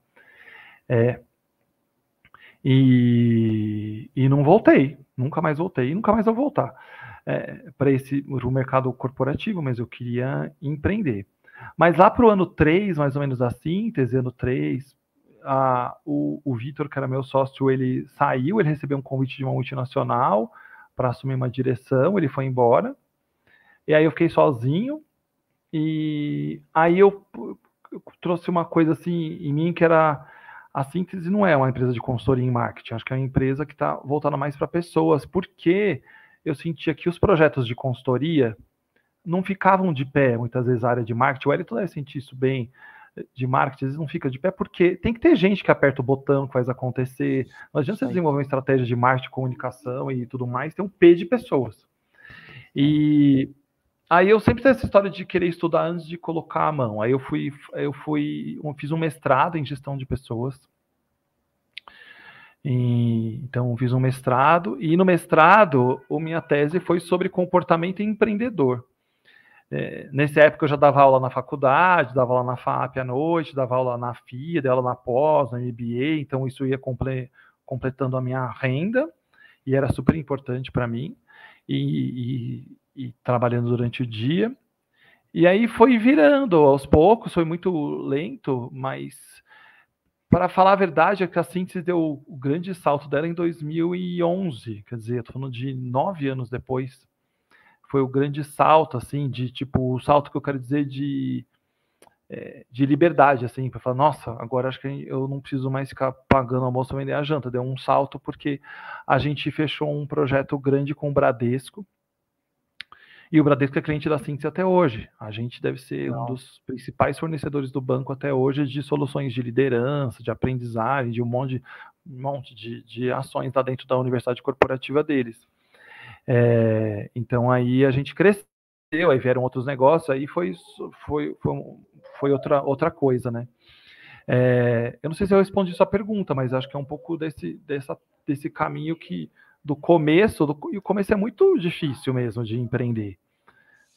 É, e, e não voltei. Nunca mais voltei e nunca mais vou voltar é, para esse pro mercado corporativo, mas eu queria empreender. Mas lá para o ano 3, mais ou menos a assim, síntese, ano 3, a, o, o Vitor, que era meu sócio, ele saiu, ele recebeu um convite de uma multinacional para assumir uma direção, ele foi embora. E aí eu fiquei sozinho. E aí eu, eu trouxe uma coisa assim em mim que era a Síntese não é uma empresa de consultoria em marketing, acho que é uma empresa que está voltada mais para pessoas, porque eu sentia que os projetos de consultoria não ficavam de pé, muitas vezes, a área de marketing, o Elito deve sentir isso bem, de marketing, às vezes não fica de pé, porque tem que ter gente que aperta o botão, que faz acontecer, não adianta você desenvolver uma estratégia de marketing, comunicação e tudo mais, tem um P de pessoas. E Aí eu sempre tenho essa história de querer estudar antes de colocar a mão. Aí eu fui, eu fui, eu fiz um mestrado em gestão de pessoas. E, então fiz um mestrado e no mestrado a minha tese foi sobre comportamento empreendedor. É, nessa época eu já dava aula na faculdade, dava aula na FAP à noite, dava aula na FIA, dava aula na pós, na MBA, então isso ia comple completando a minha renda e era super importante para mim. E, e, e trabalhando durante o dia. E aí foi virando aos poucos, foi muito lento, mas para falar a verdade, é que a síntese deu o grande salto dela em 2011, quer dizer, estou falando de nove anos depois. Foi o grande salto, assim, de tipo, o salto que eu quero dizer de, é, de liberdade, assim, para falar, nossa, agora acho que eu não preciso mais ficar pagando almoço e vender a janta. Deu um salto porque a gente fechou um projeto grande com o Bradesco, e o Bradesco é cliente da Sintes até hoje. A gente deve ser Não. um dos principais fornecedores do banco até hoje de soluções de liderança, de aprendizagem, de um monte, um monte de, de ações lá dentro da universidade corporativa deles. É, então aí a gente cresceu, aí vieram outros negócios, aí foi, foi, foi, foi outra, outra coisa, né? É, eu não sei se eu respondi sua pergunta, mas acho que é um pouco desse, dessa, desse caminho que do começo, do, e o começo é muito difícil mesmo de empreender.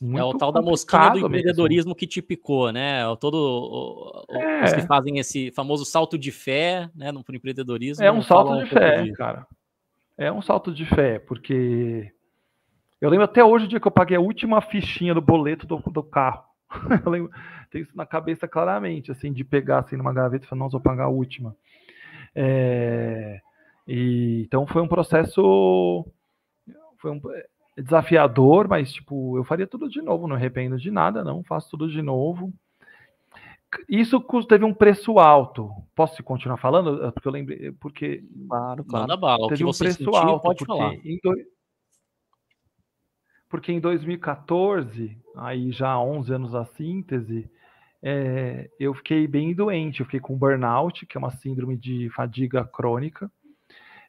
Muito é o tal da mosquinha do empreendedorismo mesmo. que te picou, né? É todo, o, é. Os que fazem esse famoso salto de fé né, no empreendedorismo. É um né? salto de um fé, cara. É um salto de fé, porque eu lembro até hoje o dia que eu paguei a última fichinha do boleto do, do carro. eu lembro, tem isso na cabeça claramente, assim, de pegar assim numa gaveta e falar, nossa, vou pagar a última. É... E, então foi um processo foi um, é desafiador, mas tipo, eu faria tudo de novo, não arrependo de nada, não, faço tudo de novo. Isso teve um preço alto. Posso continuar falando? É porque eu lembrei, é porque claro, claro. Manda bala, teve o que um preço sentiu, alto pode porque falar. Em do... porque em 2014, aí já 11 anos a síntese, é, eu fiquei bem doente, eu fiquei com burnout, que é uma síndrome de fadiga crônica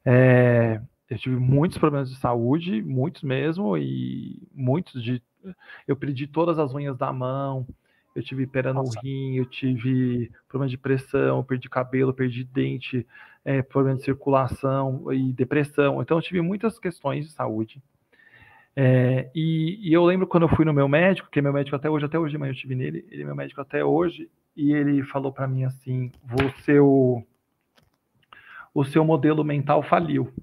é, eu tive muitos problemas de saúde, muitos mesmo, e muitos de. Eu perdi todas as unhas da mão, eu tive pera no rim, eu tive problema de pressão, perdi cabelo, perdi dente, é, problema de circulação e depressão. Então, eu tive muitas questões de saúde. É, e, e, eu lembro quando eu fui no meu médico, que é meu médico até hoje, até hoje de manhã eu estive nele, ele é meu médico até hoje, e ele falou para mim assim: você é o o seu modelo mental faliu.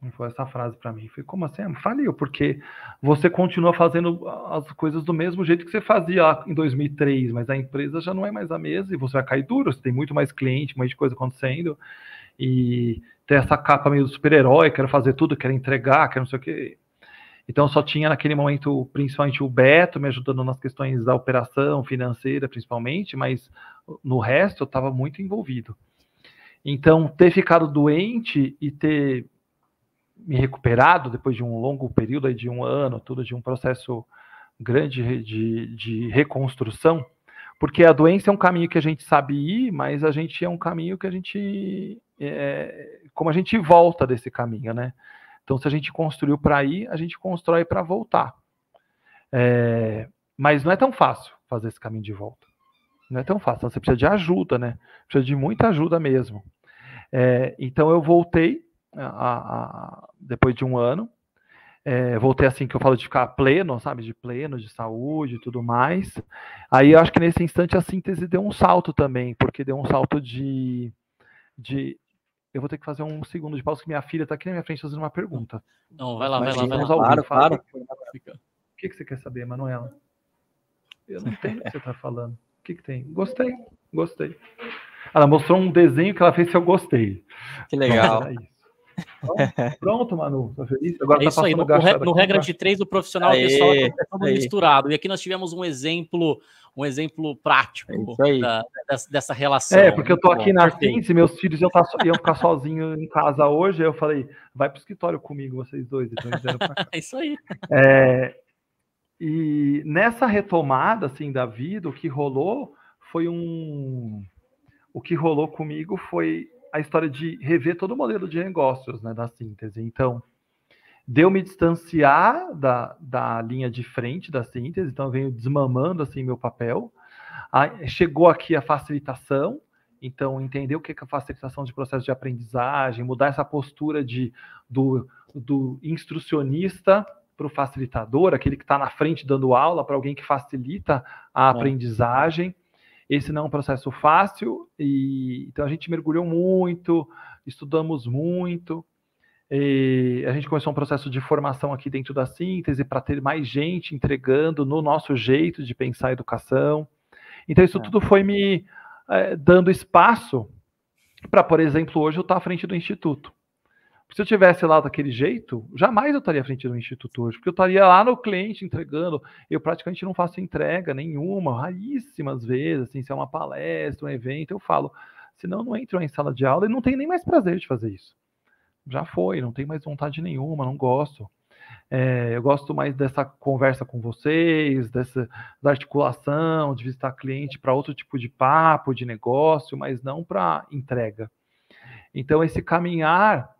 Não foi essa frase para mim. Foi como assim? Faliu, porque você continua fazendo as coisas do mesmo jeito que você fazia lá em 2003, mas a empresa já não é mais a mesma e você vai cair duro, você tem muito mais cliente, um monte de coisa acontecendo. E ter essa capa meio do super-herói, quero fazer tudo, quero entregar, quero não sei o quê. Então só tinha naquele momento principalmente o Beto me ajudando nas questões da operação financeira, principalmente, mas no resto eu estava muito envolvido. Então, ter ficado doente e ter me recuperado depois de um longo período de um ano, tudo de um processo grande de, de reconstrução, porque a doença é um caminho que a gente sabe ir, mas a gente é um caminho que a gente é, como a gente volta desse caminho, né? Então, se a gente construiu para ir, a gente constrói para voltar. É, mas não é tão fácil fazer esse caminho de volta não é tão fácil. Então, você precisa de ajuda, né? Precisa de muita ajuda mesmo. É, então eu voltei a, a, depois de um ano. É, voltei assim que eu falo de ficar pleno, sabe? De pleno, de saúde e tudo mais. Aí eu acho que nesse instante a síntese deu um salto também, porque deu um salto de. de eu vou ter que fazer um segundo de pausa, que minha filha está aqui na minha frente fazendo uma pergunta. Não, vai lá, Mas, vai lá, vai lá. Claro, claro. O que, que você quer saber, Manuela? Eu não entendo o que você está falando. O que, que tem? Gostei, gostei. Ela mostrou um desenho que ela fez se eu gostei. Que legal. Então, é então, pronto, Manu, tá feliz? Agora é tá isso tá aí, no, no regra de três o profissional aê, pessoal é misturado. E aqui nós tivemos um exemplo, um exemplo prático é da, dessa, dessa, relação. É, porque eu tô aqui na Artense, meus filhos iam, tá, iam ficar sozinhos em casa hoje, aí eu falei, vai pro escritório comigo, vocês dois. Então é isso aí. É, e nessa retomada assim da vida, o que rolou foi um o que rolou comigo foi a história de rever todo o modelo de negócios, né, da síntese. Então, deu me distanciar da, da linha de frente da síntese, então venho desmamando assim meu papel. Aí, chegou aqui a facilitação, então, entender o que é a facilitação de processo de aprendizagem, mudar essa postura de, do, do instrucionista para o facilitador, aquele que está na frente dando aula, para alguém que facilita a é. aprendizagem. Esse não é um processo fácil, e então a gente mergulhou muito, estudamos muito. a gente começou um processo de formação aqui dentro da síntese para ter mais gente entregando no nosso jeito de pensar a educação. Então, isso é. tudo foi me é, dando espaço para, por exemplo, hoje eu estar à frente do Instituto se eu tivesse lá daquele jeito, jamais eu estaria à frente do instituto hoje, porque eu estaria lá no cliente entregando. Eu praticamente não faço entrega nenhuma, raríssimas vezes, assim, se é uma palestra, um evento, eu falo. Senão eu não entro em sala de aula e não tenho nem mais prazer de fazer isso. Já foi, não tenho mais vontade nenhuma, não gosto. É, eu gosto mais dessa conversa com vocês, dessa da articulação, de visitar cliente para outro tipo de papo, de negócio, mas não para entrega. Então, esse caminhar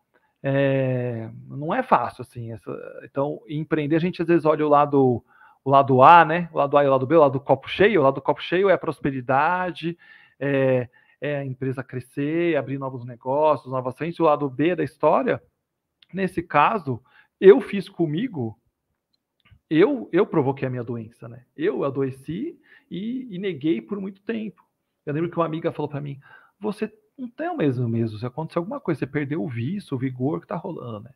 é, não é fácil, assim. Essa, então, empreender, a gente às vezes olha o lado, o lado A, né? O lado A e o lado B, o lado do copo cheio. O lado do copo cheio é a prosperidade, é, é a empresa crescer, abrir novos negócios, novas frentes. O lado B da história, nesse caso, eu fiz comigo, eu, eu provoquei a minha doença, né? Eu adoeci e, e neguei por muito tempo. Eu lembro que uma amiga falou para mim: você não tem o mesmo mesmo. Se acontecer alguma coisa, você perdeu o vício, o vigor que tá rolando, né?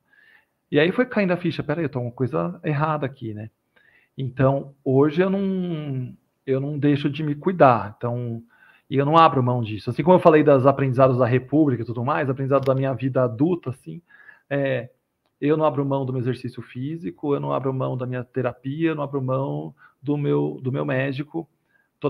E aí foi caindo a ficha, peraí, eu alguma uma coisa errada aqui, né? Então, hoje eu não eu não deixo de me cuidar. Então, e eu não abro mão disso. Assim como eu falei das aprendizados da República e tudo mais, aprendizado da minha vida adulta, assim, é, eu não abro mão do meu exercício físico, eu não abro mão da minha terapia, eu não abro mão do meu, do meu médico,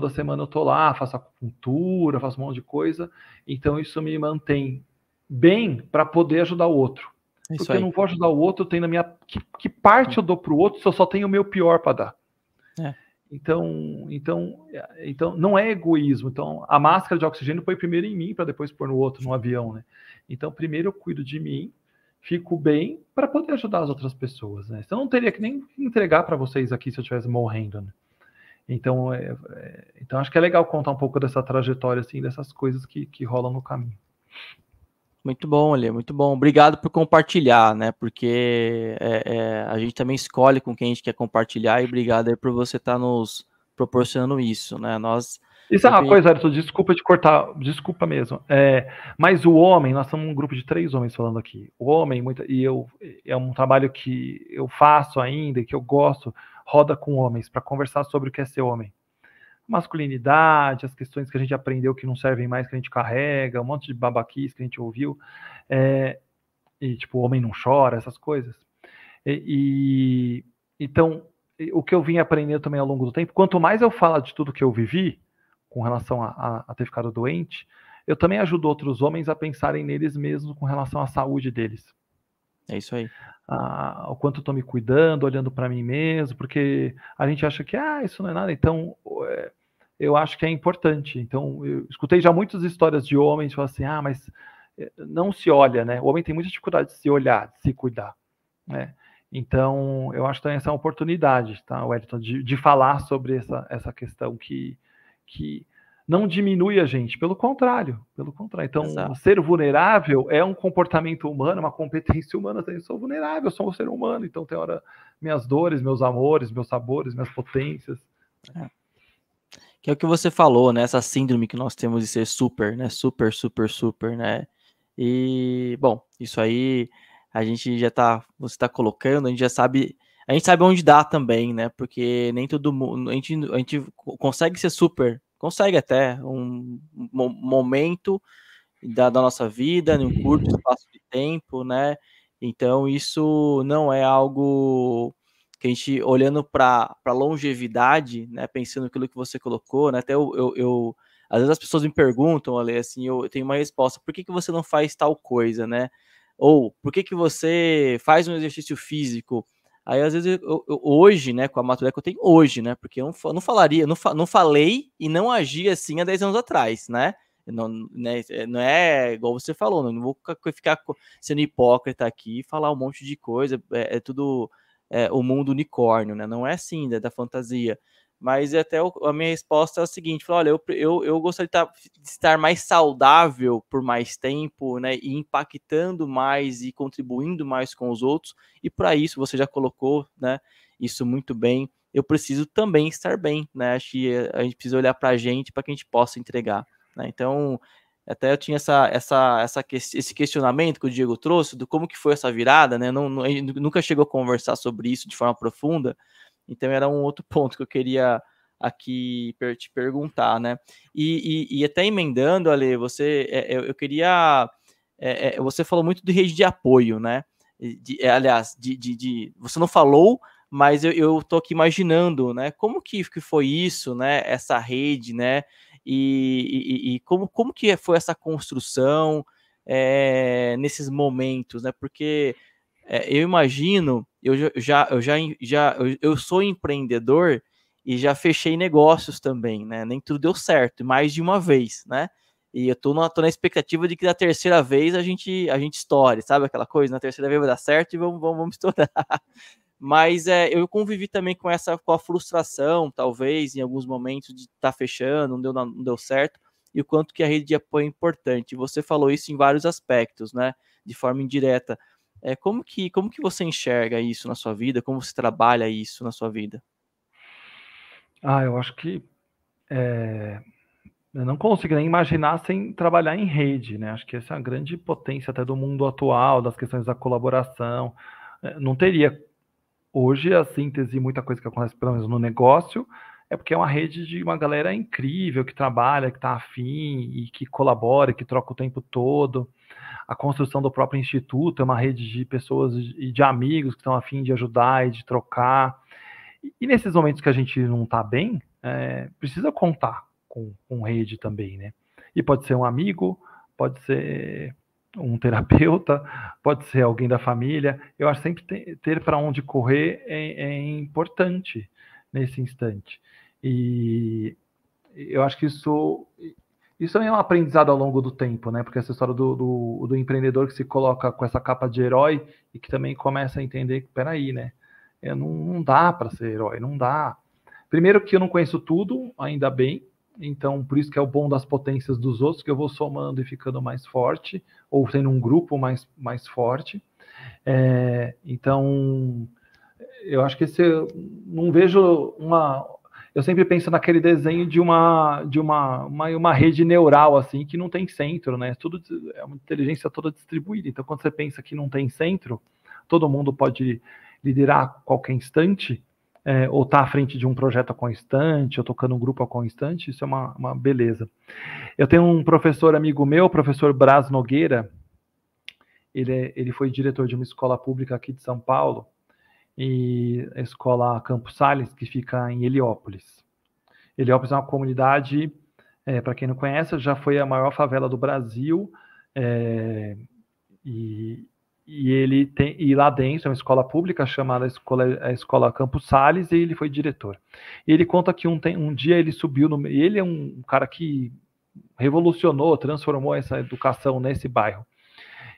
toda semana eu tô lá, faço acupuntura, faço um monte de coisa. Então isso me mantém bem para poder ajudar o outro. É isso Porque aí. eu não vou ajudar o outro, eu tenho na minha. Que, que parte eu dou para o outro se eu só tenho o meu pior para dar? É. Então, então, então, não é egoísmo. Então, a máscara de oxigênio põe primeiro em mim para depois pôr no outro, no avião, né? Então, primeiro eu cuido de mim, fico bem para poder ajudar as outras pessoas, né? Então, não teria que nem entregar para vocês aqui se eu estivesse morrendo, né? Então, é, é, então acho que é legal contar um pouco dessa trajetória, assim, dessas coisas que, que rolam no caminho. Muito bom, Olê, muito bom. Obrigado por compartilhar, né? Porque é, é, a gente também escolhe com quem a gente quer compartilhar e obrigado aí por você estar tá nos proporcionando isso, né? Nós isso é uma coisa, Arthur, desculpa te cortar, desculpa mesmo. É, mas o homem, nós somos um grupo de três homens falando aqui. O homem, muito, e eu, é um trabalho que eu faço ainda, que eu gosto, roda com homens para conversar sobre o que é ser homem. Masculinidade, as questões que a gente aprendeu que não servem mais, que a gente carrega, um monte de babaquis que a gente ouviu, é, e tipo, homem não chora, essas coisas. E, e então, o que eu vim aprendendo também ao longo do tempo, quanto mais eu falo de tudo que eu vivi, com relação a, a, a ter ficado doente, eu também ajudo outros homens a pensarem neles mesmos com relação à saúde deles. É isso aí. Ah, o quanto eu estou me cuidando, olhando para mim mesmo, porque a gente acha que ah, isso não é nada, então eh, eu acho que é importante. Então, eu escutei já muitas histórias de homens falando assim: ah, mas eh, não se olha, né? O homem tem muita dificuldade de se olhar, de se cuidar, né? Então, eu acho que essa é uma oportunidade, tá, Wellington, de, de falar sobre essa, essa questão que, que não diminui a gente, pelo contrário, pelo contrário. Então, Exato. ser vulnerável é um comportamento humano, é uma competência humana. Então eu sou vulnerável, eu sou um ser humano, então tem hora minhas dores, meus amores, meus sabores, minhas potências. Né? É. Que é o que você falou, né? Essa síndrome que nós temos de ser super, né? Super, super, super, né? E bom, isso aí a gente já tá, você está colocando, a gente já sabe a gente sabe onde dá também, né? Porque nem todo mundo. A gente, a gente consegue ser super consegue até um momento da, da nossa vida, num curto espaço de tempo, né? Então, isso não é algo que a gente, olhando para a longevidade, né, pensando aquilo que você colocou, né, até eu, eu, eu, às vezes as pessoas me perguntam, Ale, assim, eu tenho uma resposta, por que, que você não faz tal coisa, né? Ou, por que, que você faz um exercício físico? Aí, às vezes, eu, eu, hoje, né, com a maturidade que eu tenho hoje, né, porque eu não, falaria, não, não falei e não agi assim há 10 anos atrás, né? Não, né, é, não é igual você falou, não, não vou ficar sendo hipócrita aqui e falar um monte de coisa, é, é tudo é, o mundo unicórnio, né? Não é assim, né, da fantasia. Mas é até a minha resposta é a seguinte: olha, eu, eu, eu gostaria tá, de estar mais saudável por mais tempo, né? E impactando mais e contribuindo mais com os outros. E para isso, você já colocou né, isso muito bem. Eu preciso também estar bem, né? Acho que a gente precisa olhar para a gente para que a gente possa entregar. Né? Então, até eu tinha essa, essa, essa, esse questionamento que o Diego trouxe do como que foi essa virada, né? Não, não nunca chegou a conversar sobre isso de forma profunda, então era um outro ponto que eu queria aqui te perguntar, né? E, e, e até emendando, Ale, você, eu, é, é, eu queria, é, é, você falou muito de rede de apoio, né? De, aliás, de, de, de, você não falou, mas eu, eu tô aqui imaginando, né? Como que, que foi isso, né? Essa rede, né? E, e como, como que foi essa construção é, nesses momentos, né? Porque é, eu imagino eu já, eu já, já eu sou empreendedor e já fechei negócios também, né? Nem tudo deu certo, mais de uma vez, né? E eu tô na, tô na expectativa de que da terceira vez a gente, a gente estoure, sabe aquela coisa? Na terceira vez vai dar certo e vamos, vamos, vamos estourar. Mas é, eu convivi também com essa com a frustração, talvez, em alguns momentos, de estar tá fechando, não deu, não deu certo, e o quanto que a rede de apoio é importante. Você falou isso em vários aspectos, né? De forma indireta. É, como, que, como que você enxerga isso na sua vida? Como você trabalha isso na sua vida? Ah, eu acho que é, eu não consigo nem imaginar sem trabalhar em rede, né? Acho que essa é a grande potência até do mundo atual, das questões da colaboração. É, não teria hoje a síntese, muita coisa que acontece, pelo menos no negócio, é porque é uma rede de uma galera incrível que trabalha, que está afim e que colabora, que troca o tempo todo a construção do próprio instituto, é uma rede de pessoas e de amigos que estão afim de ajudar e de trocar. E nesses momentos que a gente não está bem, é, precisa contar com, com rede também, né? E pode ser um amigo, pode ser um terapeuta, pode ser alguém da família. Eu acho sempre ter, ter para onde correr é, é, importante nesse instante. E eu acho que isso isso também é um aprendizado ao longo do tempo, né? Porque essa história do, do, do empreendedor que se coloca com essa capa de herói e que também começa a entender que, peraí, né? É, não, não dá para ser herói, não dá. Primeiro que eu não conheço tudo, ainda bem, então, por isso que é o bom das potências dos outros, que eu vou somando e ficando mais forte, ou tendo um grupo mais, mais forte. É, então, eu acho que esse, não vejo uma, eu sempre penso naquele desenho de uma de uma, uma, uma rede neural assim que não tem centro, né? Tudo é uma inteligência toda distribuída. Então quando você pensa que não tem centro, todo mundo pode liderar a qualquer instante, é, ou estar tá à frente de um projeto a constante, ou tocando um grupo a constante, isso é uma, uma beleza. Eu tenho um professor amigo meu, o professor Braz Nogueira, ele, é, ele foi diretor de uma escola pública aqui de São Paulo, e a escola Campos Sales, que fica em Heliópolis. Heliópolis é uma comunidade, é, para quem não conhece, já foi a maior favela do Brasil, é, e, e ele tem e lá dentro é uma escola pública chamada escola a escola Campos Sales e ele foi diretor e ele conta que um, tem, um dia ele subiu no ele é um cara que revolucionou transformou essa educação nesse bairro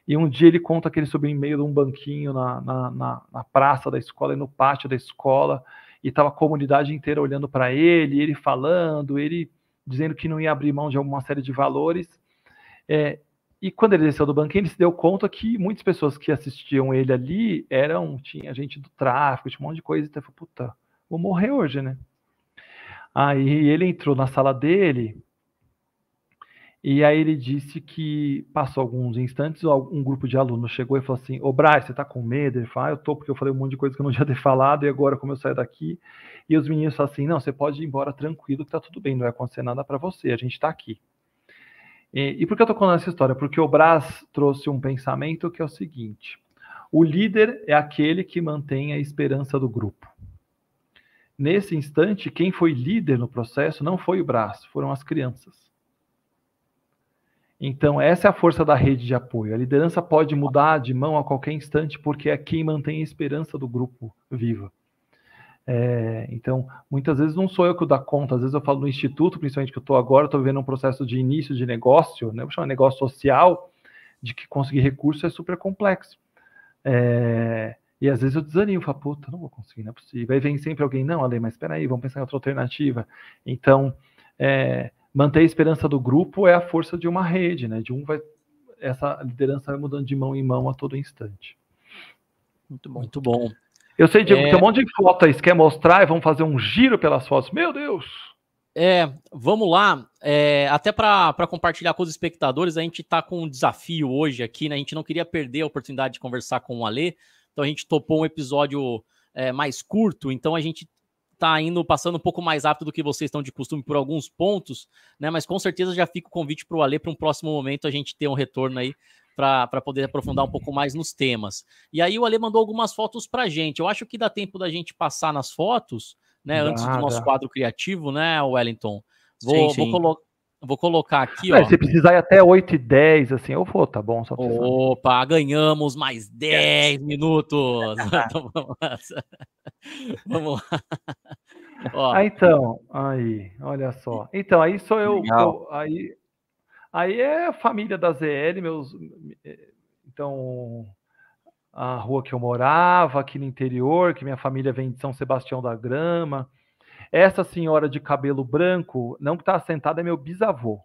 e um dia ele conta que ele subiu em meio de um banquinho na, na, na, na praça da escola e no pátio da escola, e estava a comunidade inteira olhando para ele, ele falando, ele dizendo que não ia abrir mão de alguma série de valores. É, e quando ele desceu do banquinho, ele se deu conta que muitas pessoas que assistiam ele ali eram, tinha gente do tráfico, tinha um monte de coisa, e então ele falou, puta, vou morrer hoje, né? Aí ele entrou na sala dele, e aí ele disse que passou alguns instantes, um grupo de alunos chegou e falou assim: Ô Braz, você tá com medo? Ele falou: ah, Eu tô, porque eu falei um monte de coisa que eu não devia ter falado, e agora como eu saio daqui? E os meninos falaram assim: Não, você pode ir embora tranquilo, que tá tudo bem, não vai acontecer nada para você, a gente tá aqui. E, e por que eu tô contando essa história? Porque o Braz trouxe um pensamento que é o seguinte: o líder é aquele que mantém a esperança do grupo. Nesse instante, quem foi líder no processo não foi o Braz, foram as crianças. Então, essa é a força da rede de apoio. A liderança pode mudar de mão a qualquer instante, porque é quem mantém a esperança do grupo viva. É, então, muitas vezes não sou eu que dá conta, às vezes eu falo no instituto, principalmente que eu estou agora, estou vivendo um processo de início de negócio, né, vou chamar de negócio social, de que conseguir recurso é super complexo. É, e às vezes eu desanimo, falo, puta, não vou conseguir, não é possível. Aí vem sempre alguém, não, Ale, mas espera aí, vamos pensar em outra alternativa. Então, é, manter a esperança do grupo é a força de uma rede, né? De um vai essa liderança vai mudando de mão em mão a todo instante. Muito bom. Muito bom. Eu sei, Diego, é... tem um monte de foto aí. Você quer mostrar? Vamos fazer um giro pelas fotos. Meu Deus! É, vamos lá. É, até para compartilhar com os espectadores, a gente está com um desafio hoje aqui, né? A gente não queria perder a oportunidade de conversar com o Alê, então a gente topou um episódio é, mais curto, então a gente tá indo passando um pouco mais rápido do que vocês estão de costume por alguns pontos, né? Mas com certeza já fica o convite para o Ale para um próximo momento a gente ter um retorno aí para poder aprofundar um pouco mais nos temas. E aí o Ale mandou algumas fotos para gente. Eu acho que dá tempo da gente passar nas fotos, né? Nada. antes do nosso quadro criativo, né, Wellington? Vou, sim, sim. vou, Vou colocar aqui, é, ó. Se precisar ir até 8 e 10, assim, eu vou, tá bom? Opa, ganhamos mais 10 minutos. então, vamos lá. Vamos lá. Ó. Ah, então, aí, olha só. Então, aí sou eu, eu. aí, aí é a família da ZL, meus. Eh, então, a rua que eu morava, aqui no interior, que minha família vem de São Sebastião da Grama. Essa senhora de cabelo branco, não que está sentada, é meu bisavô.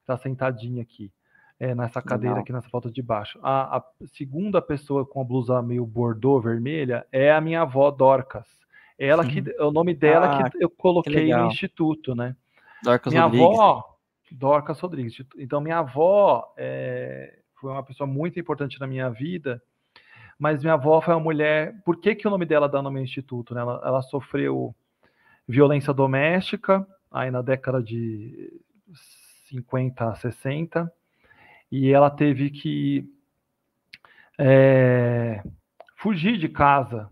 Está sentadinha aqui, é, nessa cadeira, aqui nessa foto de baixo. A, a, segunda pessoa com a blusa meio bordô vermelha é a minha avó Dorcas. Ela Sim. que, o nome dela ah, que eu coloquei que no instituto, né? Dorcas minha Rodrigues. avó, Dorcas Rodrigues. Então, minha avó é, foi uma pessoa muito importante na minha vida mas minha avó foi uma mulher. Por que, que o nome dela dá nome ao instituto? Né? Ela, ela sofreu violência doméstica, aí na década de 50 a 60, e ela teve que é, fugir de casa,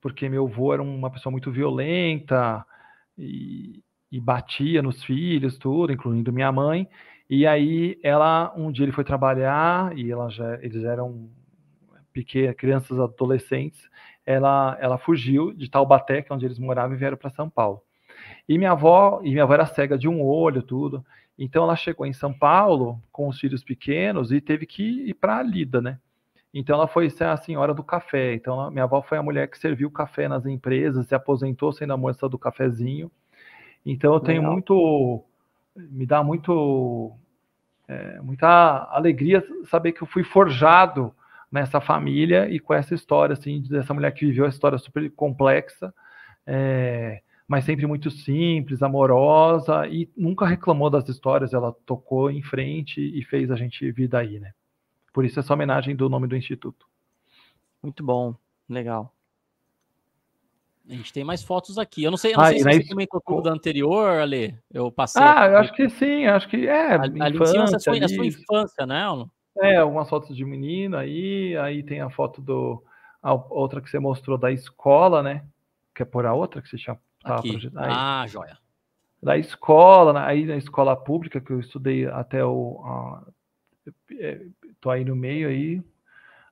porque meu avô era uma pessoa muito violenta e, e batia nos filhos, tudo, incluindo minha mãe. E aí ela um dia ele foi trabalhar e ela já, eles eram pequenas crianças, adolescentes, ela, ela fugiu de Taubaté, que é onde eles moravam, e vieram para São Paulo. E minha avó, e minha avó era cega de um olho, tudo. Então ela chegou em São Paulo com os filhos pequenos e teve que ir para a lida, né? Então ela foi ser a senhora do café. Então ela, minha avó foi a mulher que serviu café nas empresas, se aposentou sendo a moça do cafezinho. Então eu tenho Legal. muito, me dá muito, é, muita alegria saber que eu fui forjado nessa família e com essa história, assim, dessa mulher que viveu uma história super complexa, é, mas sempre muito simples, amorosa e nunca reclamou das histórias. Ela tocou em frente e fez a gente vir daí, né? Por isso essa homenagem do nome do instituto. Muito bom, legal. A gente tem mais fotos aqui. Eu não sei, eu não ah, sei se você es... comentou tudo da anterior, Ale. Eu passei. Ah, eu acho que sim, acho que é. Ali infância, foi na sua, a sua infância, né? É, algumas fotos de menino aí, aí tem a foto do. A outra que você mostrou da escola, né? Quer é pôr a outra que você já estava projetando? Ah, joia. Da escola, aí na escola pública que eu estudei até o. A, é, tô aí no meio aí,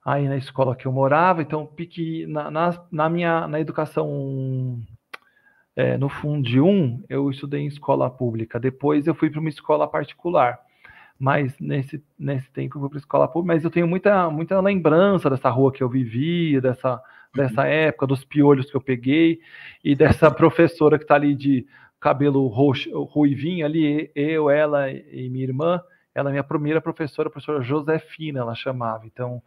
aí na escola que eu morava, então pique na, na, na minha na educação é, no Fundo de um, eu estudei em escola pública. Depois eu fui para uma escola particular mas nesse, nesse tempo eu fui para escola pública, mas eu tenho muita, muita lembrança dessa rua que eu vivia, dessa, uhum. dessa época, dos piolhos que eu peguei, e dessa professora que está ali de cabelo roxo, ruivinho ali, eu, ela e minha irmã, ela é minha primeira professora, a professora Josefina, ela chamava. Então,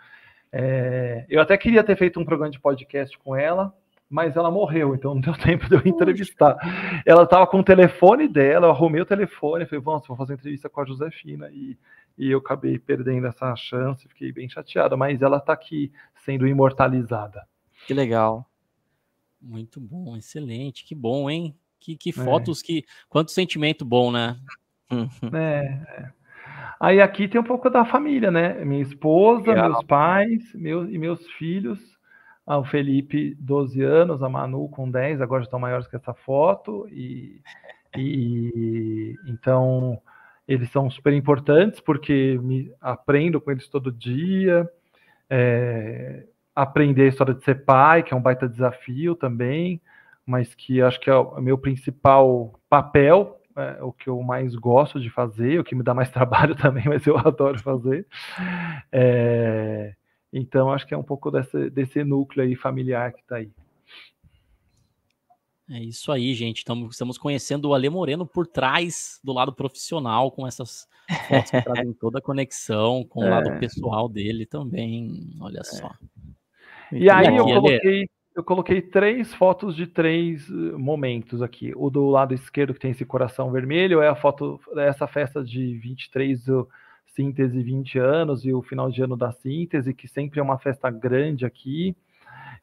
é, eu até queria ter feito um programa de podcast com ela, mas ela morreu, então não deu tempo de eu entrevistar. Ela estava com o telefone dela, eu arrumei o telefone, falei, vamos, vou fazer entrevista com a Josefina, e, e eu acabei perdendo essa chance, fiquei bem chateada, mas ela está aqui sendo imortalizada. Que legal. Muito bom, excelente, que bom, hein? Que, que é. fotos, é. que quanto sentimento bom, né? Uhum. É, é. Aí aqui tem um pouco da família, né? Minha esposa, legal. meus pais meu, e meus filhos ao ah, o Felipe, 12 anos, a Manu com 10, agora já estão maiores que essa foto, e, e então eles são super importantes porque me aprendo com eles todo dia. É, aprender a história de ser pai, que é um baita desafio também, mas que acho que é, é o meu principal papel, é, o que eu mais gosto de fazer, o que me dá mais trabalho também, mas eu adoro fazer. É, então, acho que é um pouco dessa, desse núcleo aí familiar que está aí. É isso aí, gente. Tamo, estamos conhecendo o Ale Moreno por trás do lado profissional, com essas fotos que trazem toda a conexão com é. o lado pessoal dele também. Olha é. só. É. E aí, aqui, eu, coloquei, eu coloquei três fotos de três eh, momentos aqui. O do lado esquerdo, que tem esse coração vermelho, é a foto dessa é festa de 23 do síntese 20 anos e o final de ano da síntese, que sempre é uma festa grande aqui,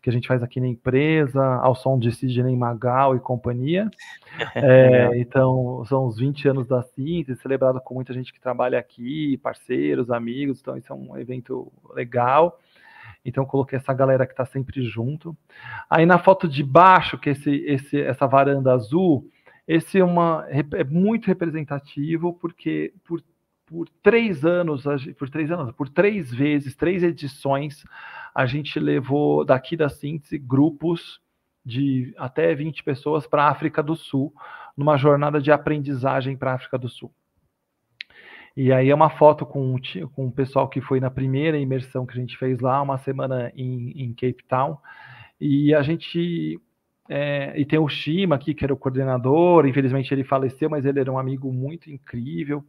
que a gente faz aqui na empresa, ao som de Sidney Magal e companhia. É, então, são os 20 anos da síntese, celebrado com muita gente que trabalha aqui, parceiros, amigos, então isso é um evento legal. Então coloquei essa galera que está sempre junto. Aí na foto de baixo, que esse, esse, essa varanda azul, esse é, uma, é muito representativo porque por por três anos, por três anos, por três vezes, três edições, a gente levou daqui da síntese grupos de até 20 pessoas para a África do Sul, numa jornada de aprendizagem para a África do Sul. E aí é uma foto com, com o pessoal que foi na primeira imersão que a gente fez lá, uma semana em, em Cape Town. E a gente. É, e tem o Shima aqui, que era o coordenador, infelizmente ele faleceu, mas ele era um amigo muito incrível.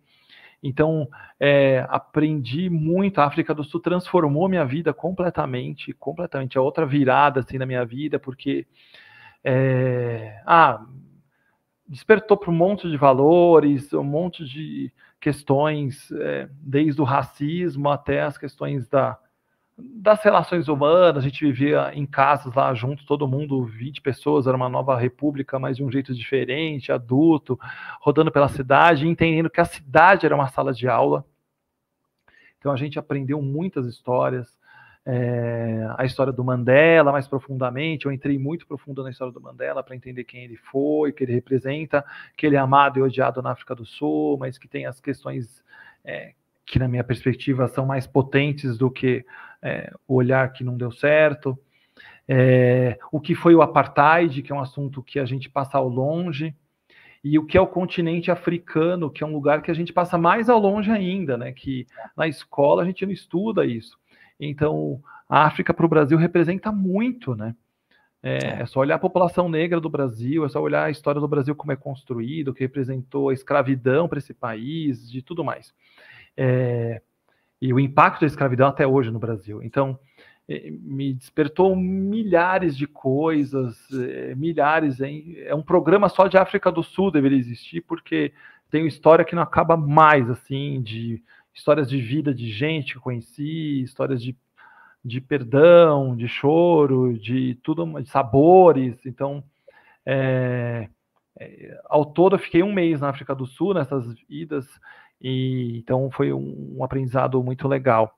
Então, é, aprendi muito. A África do Sul transformou minha vida completamente, completamente. É outra virada assim na minha vida, porque é, ah, despertou para um monte de valores, um monte de questões, é, desde o racismo até as questões da das relações humanas, a gente vivia em casas lá junto, todo mundo, 20 pessoas, era uma nova república, mas de um jeito diferente, adulto, rodando pela cidade, entendendo que a cidade era uma sala de aula. Então a gente aprendeu muitas histórias, é, a história do Mandela mais profundamente. Eu entrei muito profundo na história do Mandela para entender quem ele foi, que ele representa, que ele é amado e odiado na África do Sul, mas que tem as questões é, que, na minha perspectiva, são mais potentes do que é, o olhar que não deu certo, é, o que foi o apartheid, que é um assunto que a gente passa ao longe, e o que é o continente africano, que é um lugar que a gente passa mais ao longe ainda, né? Que na escola a gente não estuda isso. Então, a África para o Brasil representa muito, né? É, é, é, só olhar a população negra do Brasil, é só olhar a história do Brasil como é construído, o que representou a escravidão para esse país, de tudo mais. É, e o impacto da escravidão até hoje no Brasil. Então, eh, me despertou milhares de coisas, eh, milhares. Hein? É um programa só de África do Sul deveria existir, porque tem história que não acaba mais, assim, de histórias de vida de gente que conheci, histórias de, de perdão, de choro, de tudo, de sabores. Então, é, é, ao todo, eu fiquei um mês na África do Sul nessas idas e, então foi um, um aprendizado muito legal.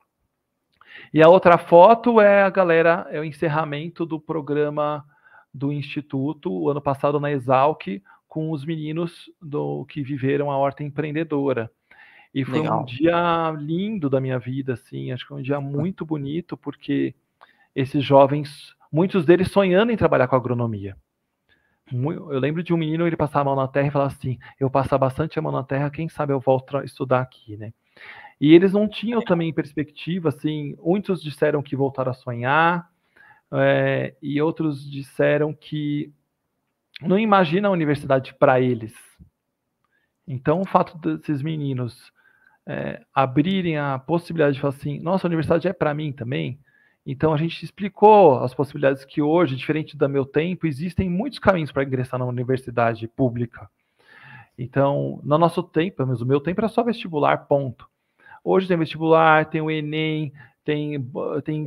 E a outra foto é a galera, é o encerramento do programa do Instituto, o ano passado na Exalc, com os meninos do que viveram a horta empreendedora. E foi Legal. um dia lindo da minha vida, assim, acho que foi um dia uhum. muito bonito, porque esses jovens, muitos deles sonhando em trabalhar com agronomia eu lembro de um menino, ele passar a mão na terra e falar assim: eu passar bastante a mão na terra, quem sabe eu volto a estudar aqui, né? E eles não tinham também perspectiva, assim, muitos disseram que voltaram a sonhar, é, e outros disseram que não imaginam a universidade para eles. Então, o fato desses meninos é, abrirem a possibilidade de falar assim: nossa, a universidade é para mim também, então a gente explicou as possibilidades que hoje, diferente do meu tempo, existem muitos caminhos para ingressar na universidade pública. Então, no nosso tempo, pelo menos o meu tempo era só vestibular, ponto. Hoje tem vestibular, tem o Enem, tem tem,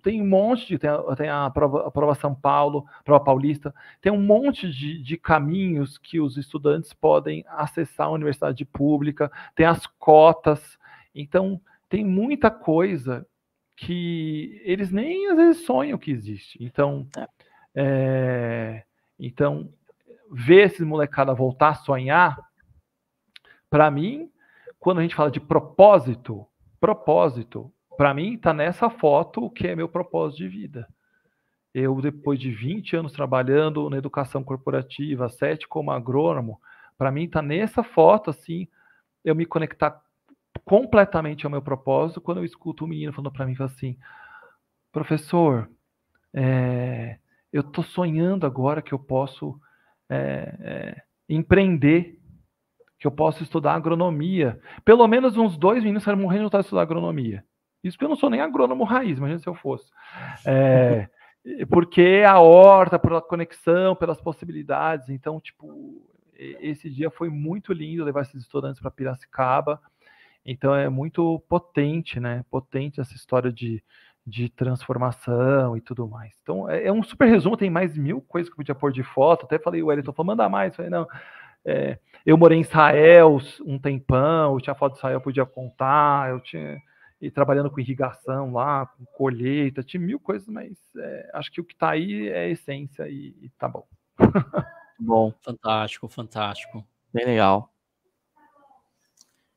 tem um monte de tem a, tem a, prova, a prova São Paulo, prova paulista, tem um monte de, de caminhos que os estudantes podem acessar a universidade pública, tem as cotas, então tem muita coisa que eles nem às vezes sonham que existe. Então, é, eh, então ver esses molecada voltar a sonhar, para mim, quando a gente fala de propósito, propósito, para mim está nessa foto o que é meu propósito de vida. Eu, depois de 20 anos trabalhando na educação corporativa, sete como agrônomo, para mim está nessa foto assim, eu me conectar completamente ao meu propósito quando eu escuto um menino falando para mim assim: professor, é, eu estou sonhando agora que eu posso é, é, empreender, que eu posso estudar agronomia. Pelo menos uns dois meninos estavam morrendo de estudar agronomia. Isso porque eu não sou nem agrônomo raiz, imagina se eu fosse. É, porque é a horta, pela conexão, pelas possibilidades. Então, tipo, esse dia foi muito lindo levar esses estudantes para Piracicaba. Então é muito potente, né? Potente essa história de, de transformação e tudo mais. Então é, é um super resumo, tem mais mil coisas que eu podia pôr de foto. Até falei, o Wellington falou, manda mais. Eu falei, não. É, eu morei em Israel um tempão, eu tinha foto de Israel, eu podia contar, eu tinha e trabalhando com irrigação lá, com colheita, tinha mil coisas, mas é, acho que o que está aí é essência e, e tá bom. bom, fantástico, fantástico. Bem legal.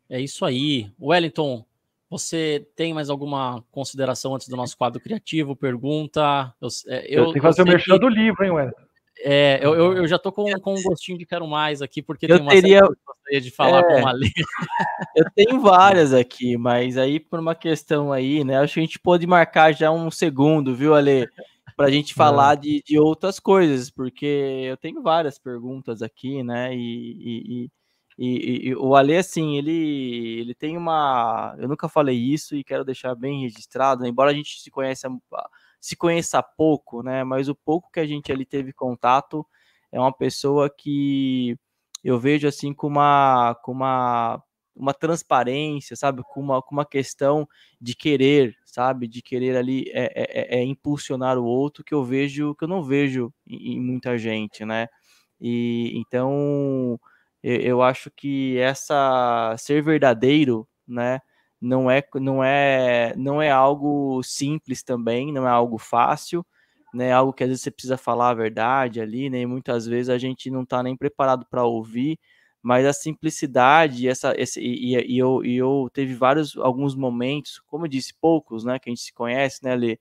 É isso aí. Wellington, você tem mais alguma consideração antes do nosso quadro criativo? Pergunta? Eu, é, eu, eu tenho que fazer o merchan que... do livro, hein, Wellington? É, eu, eu, uhum. eu, já tô com, com um gostinho de quero mais aqui, porque eu tem uma teria... que eu gostaria de falar é, com a Lê. Eu tenho várias aqui, mas aí por uma questão aí, né? Acho que a gente pode marcar já um segundo, viu, Ale? Para a gente falar é. de, de outras coisas, porque eu tenho várias perguntas aqui, né? E, e, e e, e, o Ale, assim, ele, ele tem uma. Eu nunca falei isso e quero deixar bem registrado, né? embora a gente se conheça, ah, se conheça pouco, né? Mas o pouco que a gente ali teve contato é uma pessoa que eu vejo assim com uma, com uma, uma transparência, sabe? Com uma, com uma questão de querer, sabe? De querer ali é, é, é, é impulsionar o outro que eu vejo, que eu não vejo em, em muita gente, né? E então eu, eu acho que essa ser verdadeiro, né, não é não é não é algo simples também, não é algo fácil, né? É algo que às vezes você precisa falar a verdade ali, né? E muitas vezes a gente não está nem preparado para ouvir, mas a simplicidade essa esse, e, e, e, eu e eu teve vários alguns momentos, como eu disse, poucos, né, que a gente se conhece, né, Lê?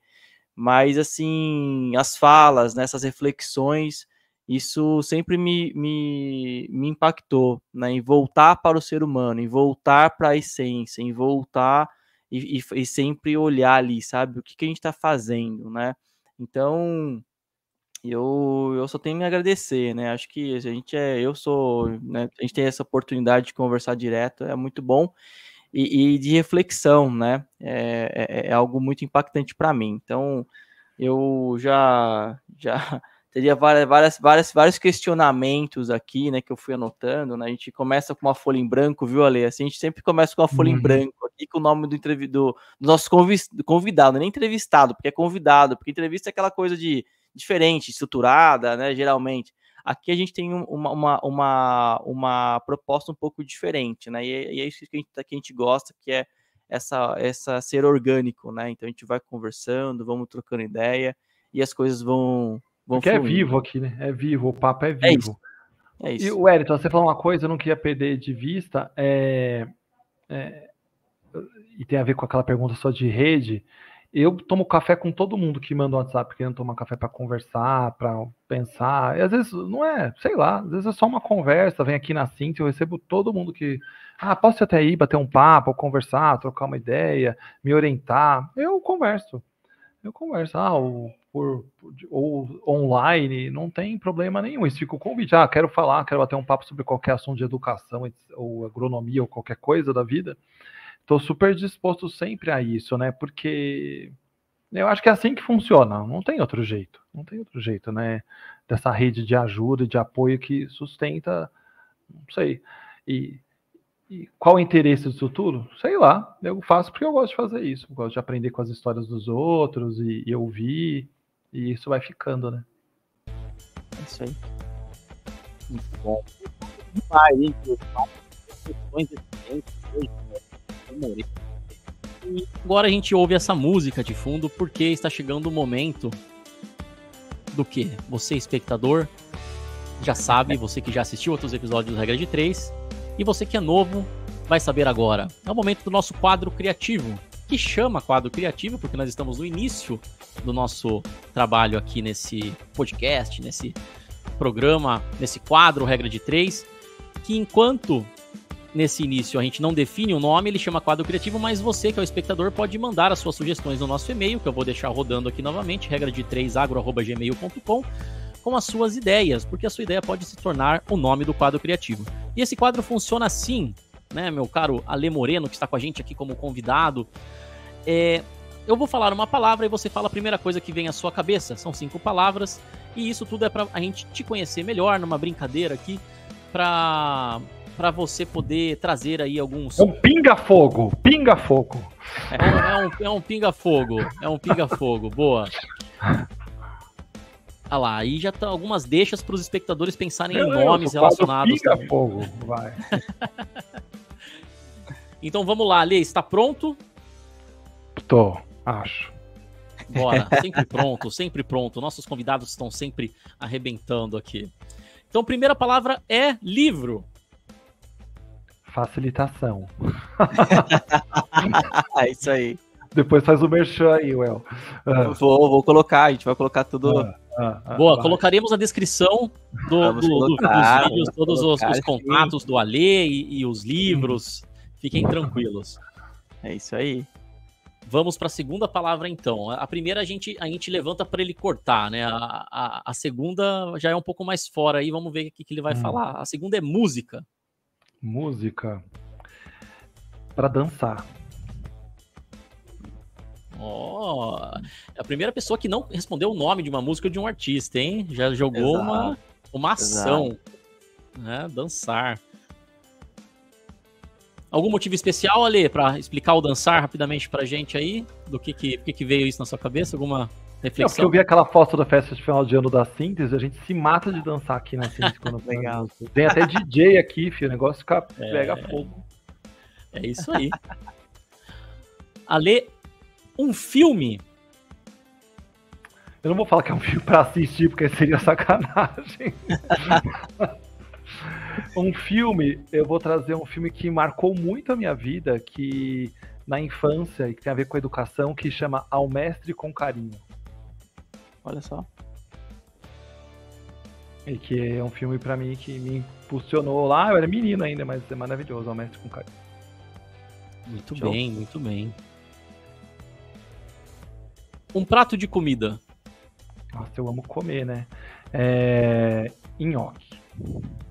Mas assim, as falas, né, essas reflexões, isso sempre me, me, me impactou, né? Em voltar para o ser humano, em voltar para a essência, em voltar e, e, e, sempre olhar ali, sabe? O que, que a gente está fazendo, né? Então, eu, eu só tenho que agradecer, né? Acho que a gente é, eu sou, né? a gente tem essa oportunidade de conversar direto, é muito bom e, e de reflexão, né? É, é, é algo muito impactante para mim. Então, eu já já teria várias, várias, várias, vários questionamentos aqui, né, que eu fui anotando, né, a gente começa com uma folha em branco, viu, Ale? Assim, a gente sempre começa com uma folha uhum. em branco, aqui com o nome do, do, do nosso convidado, né, nem entrevistado, porque é convidado, porque entrevista é aquela coisa de diferente, estruturada, né, geralmente. Aqui a gente tem uma, uma, uma, uma proposta um pouco diferente, né, e é, e é isso que a, gente, tá, que a gente gosta, que é essa, essa ser orgânico, né, então a gente vai conversando, vamos trocando ideia, e as coisas vão Vão Porque fluir. é vivo aqui, né? É vivo, o papo é, é vivo. É isso. É isso. E o Elton, você falou uma coisa, eu não queria perder de vista, é, é, e tem a ver com aquela pergunta só de rede. Eu tomo café com todo mundo que manda um WhatsApp querendo tomar café para conversar, para pensar. E às vezes não é, sei lá, às vezes é só uma conversa. Vem aqui na Cintia, eu recebo todo mundo que. Ah, posso até ir bater um papo, conversar, trocar uma ideia, me orientar. Eu converso. Eu converso. Ah, o por, por, ou online, não tem problema nenhum. fica o convite, ah, quero falar, quero bater um papo sobre qualquer assunto de educação ou agronomia ou qualquer coisa da vida. Estou super disposto sempre a isso, né? Porque eu acho que é assim que funciona, não tem outro jeito, não tem outro jeito, né? Dessa rede de ajuda e de apoio que sustenta, não sei. E, e qual o interesse disso tudo? Sei lá, eu faço porque eu gosto de fazer isso, gosto de aprender com as histórias dos outros e, e ouvir e isso vai ficando, né? É isso aí. Muito bom. hein, E agora a gente ouve essa música de fundo porque está chegando o momento do que você, espectador, já sabe, você que já assistiu outros episódios do Regra de 3, e você que é novo vai saber agora. É o momento do nosso quadro criativo, que chama Quadro Criativo, porque nós estamos no início do nosso trabalho aqui nesse podcast, nesse programa, nesse quadro Regra de Três, que enquanto nesse início a gente não define o nome, ele chama quadro criativo, mas você que é o espectador pode mandar as suas sugestões no nosso e-mail, que eu vou deixar rodando aqui novamente, regra de 3 agro@gmail.com, com as suas ideias, porque a sua ideia pode se tornar o nome do quadro criativo. E esse quadro funciona assim: né, meu caro Ale Moreno, que está com a gente aqui como convidado. É, eu vou falar uma palavra e você fala a primeira coisa que vem à sua cabeça. São cinco palavras e isso tudo é para a gente te conhecer melhor numa brincadeira aqui para para você poder trazer aí alguns. É um pinga-fogo, pinga-fogo. É, é, um, é um pinga-fogo, é um pinga-fogo, boa. Ah lá, aí já estão tá algumas deixas para os espectadores pensarem em nomes eu, relacionados. Pinga-fogo, vai. Então vamos lá, Ali, está pronto? Estou, acho. Bora, sempre pronto, sempre pronto. Nossos convidados estão sempre arrebentando aqui. Então, primeira palavra é livro. Facilitação. é isso aí. Depois faz o merchan aí, Well. Uh, vou, vou colocar, a gente vai colocar tudo. Uh, Boa, vai. colocaremos a descrição do, do, colocar, do, dos vídeos todos os, os, contatos do Alê e, e os livros. Fiquem tranquilos. É isso aí. Vamos para a segunda palavra, então. A primeira a gente, a gente levanta para ele cortar, né? A, a, a, segunda já é um pouco mais fora aí, vamos ver o que, que ele vai hum. falar. A segunda é música. Música. Para dançar. Ó, oh, a primeira pessoa que não respondeu o nome de uma música ou de um artista, hein? Já jogou uma, uma ação. Né? Dançar. Algum motivo especial, Ale, para explicar o dançar rapidamente pra gente aí? Do que que, que, que veio isso na sua cabeça? Alguma reflexão? Não, porque eu vi aquela foto da festa de final de ano da Síntese, a gente se mata de dançar aqui na Síntese quando vem Tem até DJ aqui, filho, o negócio fica, é... pega fogo. É isso aí. Ale, um filme eu não vou falar que é um filme pra assistir, porque seria sacanagem. Um filme, eu vou trazer um filme que marcou muito a minha vida, que na infância, e que tem a ver com a educação, que chama Ao Mestre com Carinho. Olha só. E que é um filme para mim que me impulsionou lá. Eu era menino ainda, mas é maravilhoso, Ao Mestre com Carinho. Muito Show. bem, muito bem. Um prato de comida. Nossa, eu amo comer, né? É... Nhoque.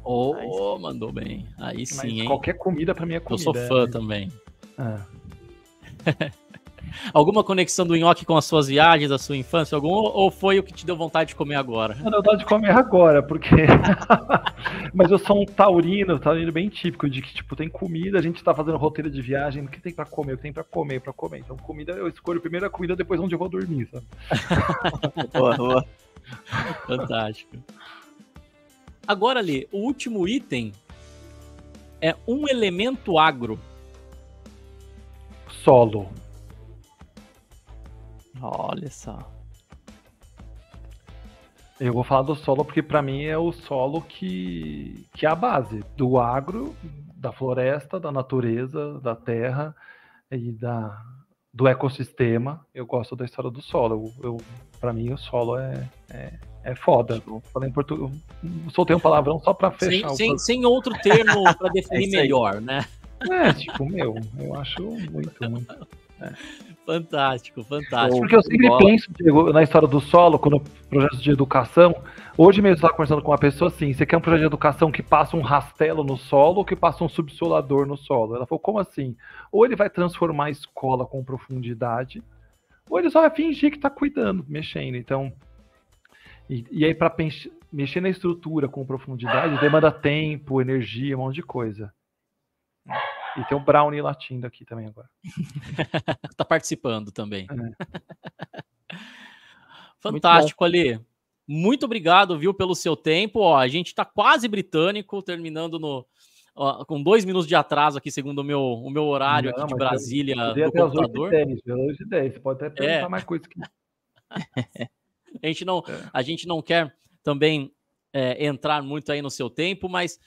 Oh, mandou bem. Aí Mas sim, hein? Qualquer comida para mim é comida. Eu sou fã né? é. também. Alguma conexão do nhoque com as suas viagens, a sua infância, algum, ou foi o que te deu vontade de comer agora? Não, deu vontade de comer agora, porque. Mas eu sou um taurino, taurino bem típico, de que, tipo, tem comida, a gente tá fazendo roteiro de viagem, o que tem para comer, o que tem para comer, para comer. Então, comida, eu escolho primeiro a comida, depois onde eu vou dormir, sabe? boa, boa. Fantástico. Agora ali, o último item é um elemento agro. Solo. Olha só. Eu vou falar do solo porque para mim é o solo que, que é a base do agro, da floresta, da natureza, da terra e da do ecossistema, eu gosto da história do solo. Eu, eu para mim, o solo é, é, é foda. Eu falei em português, soltei um palavrão só para fechar. Sem, o... sem, sem, outro termo para definir é melhor, né? É, tipo, meu, eu acho muito, muito. É. Fantástico, fantástico. Porque eu sempre Bola. penso, Diego, na história do solo, quando projeto de educação. Hoje mesmo eu estava conversando com uma pessoa assim: você quer um projeto de educação que passa um rastelo no solo ou que passa um subsolador no solo? Ela falou: como assim? Ou ele vai transformar a escola com profundidade, ou ele só vai fingir que está cuidando, mexendo. Então, e, e aí para mexer na estrutura com profundidade demanda tempo, energia, um monte de coisa. E tem o Brownie latindo aqui também agora. tá participando também. É. Fantástico, Ali. Muito obrigado, viu, pelo seu tempo. Ó, a gente está quase britânico, terminando no, com dois minutos de atraso aqui, segundo o meu, o meu horário Não, aqui de Brasília do computador. Você pode até perguntar é. mais coisa que... a gente não, é. a gente não quer também é, entrar muito aí no seu tempo, mas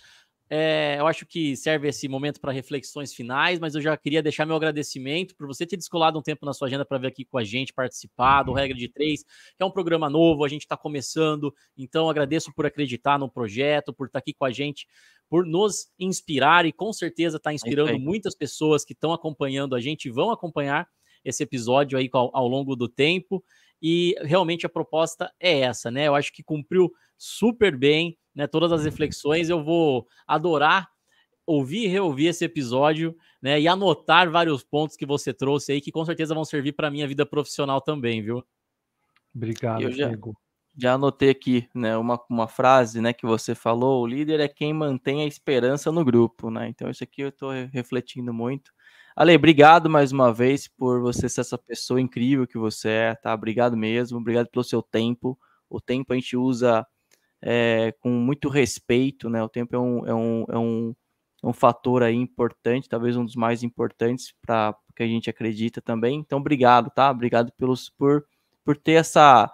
é, eu acho que serve esse momento para reflexões finais, mas eu já queria deixar meu agradecimento por você ter descolado um tempo na sua agenda para vir aqui com a gente participar do uhum. Regra de Três, que é um programa novo, a gente está começando, então agradeço por acreditar no projeto, por estar tá aqui com a gente, por nos inspirar e com certeza está é inspirando é muitas pessoas que estão acompanhando a gente e vão acompanhar esse episódio aí ao, ao longo do tempo. E realmente a proposta é essa, né? Eu acho que cumpriu super bem né, todas as reflexões. Eu vou adorar ouvir e reouvir esse episódio, né, e anotar vários pontos que você trouxe aí, que com certeza vão servir para minha vida profissional também, viu? Obrigado, eu já, Diego. Já anotei aqui, né, uma, uma frase, né, que você falou, o líder é quem mantém a esperança no grupo, né? Então isso aqui eu estou refletindo muito. Ale, obrigado mais uma vez por você ser essa pessoa incrível que você é, tá? Obrigado mesmo, obrigado pelo seu tempo. O tempo a gente usa é, com muito respeito, né? O tempo é um, é um, é um, é um fator aí importante, talvez um dos mais importantes para que a gente acredita também. Então, obrigado, tá? Obrigado pelos por, por ter essa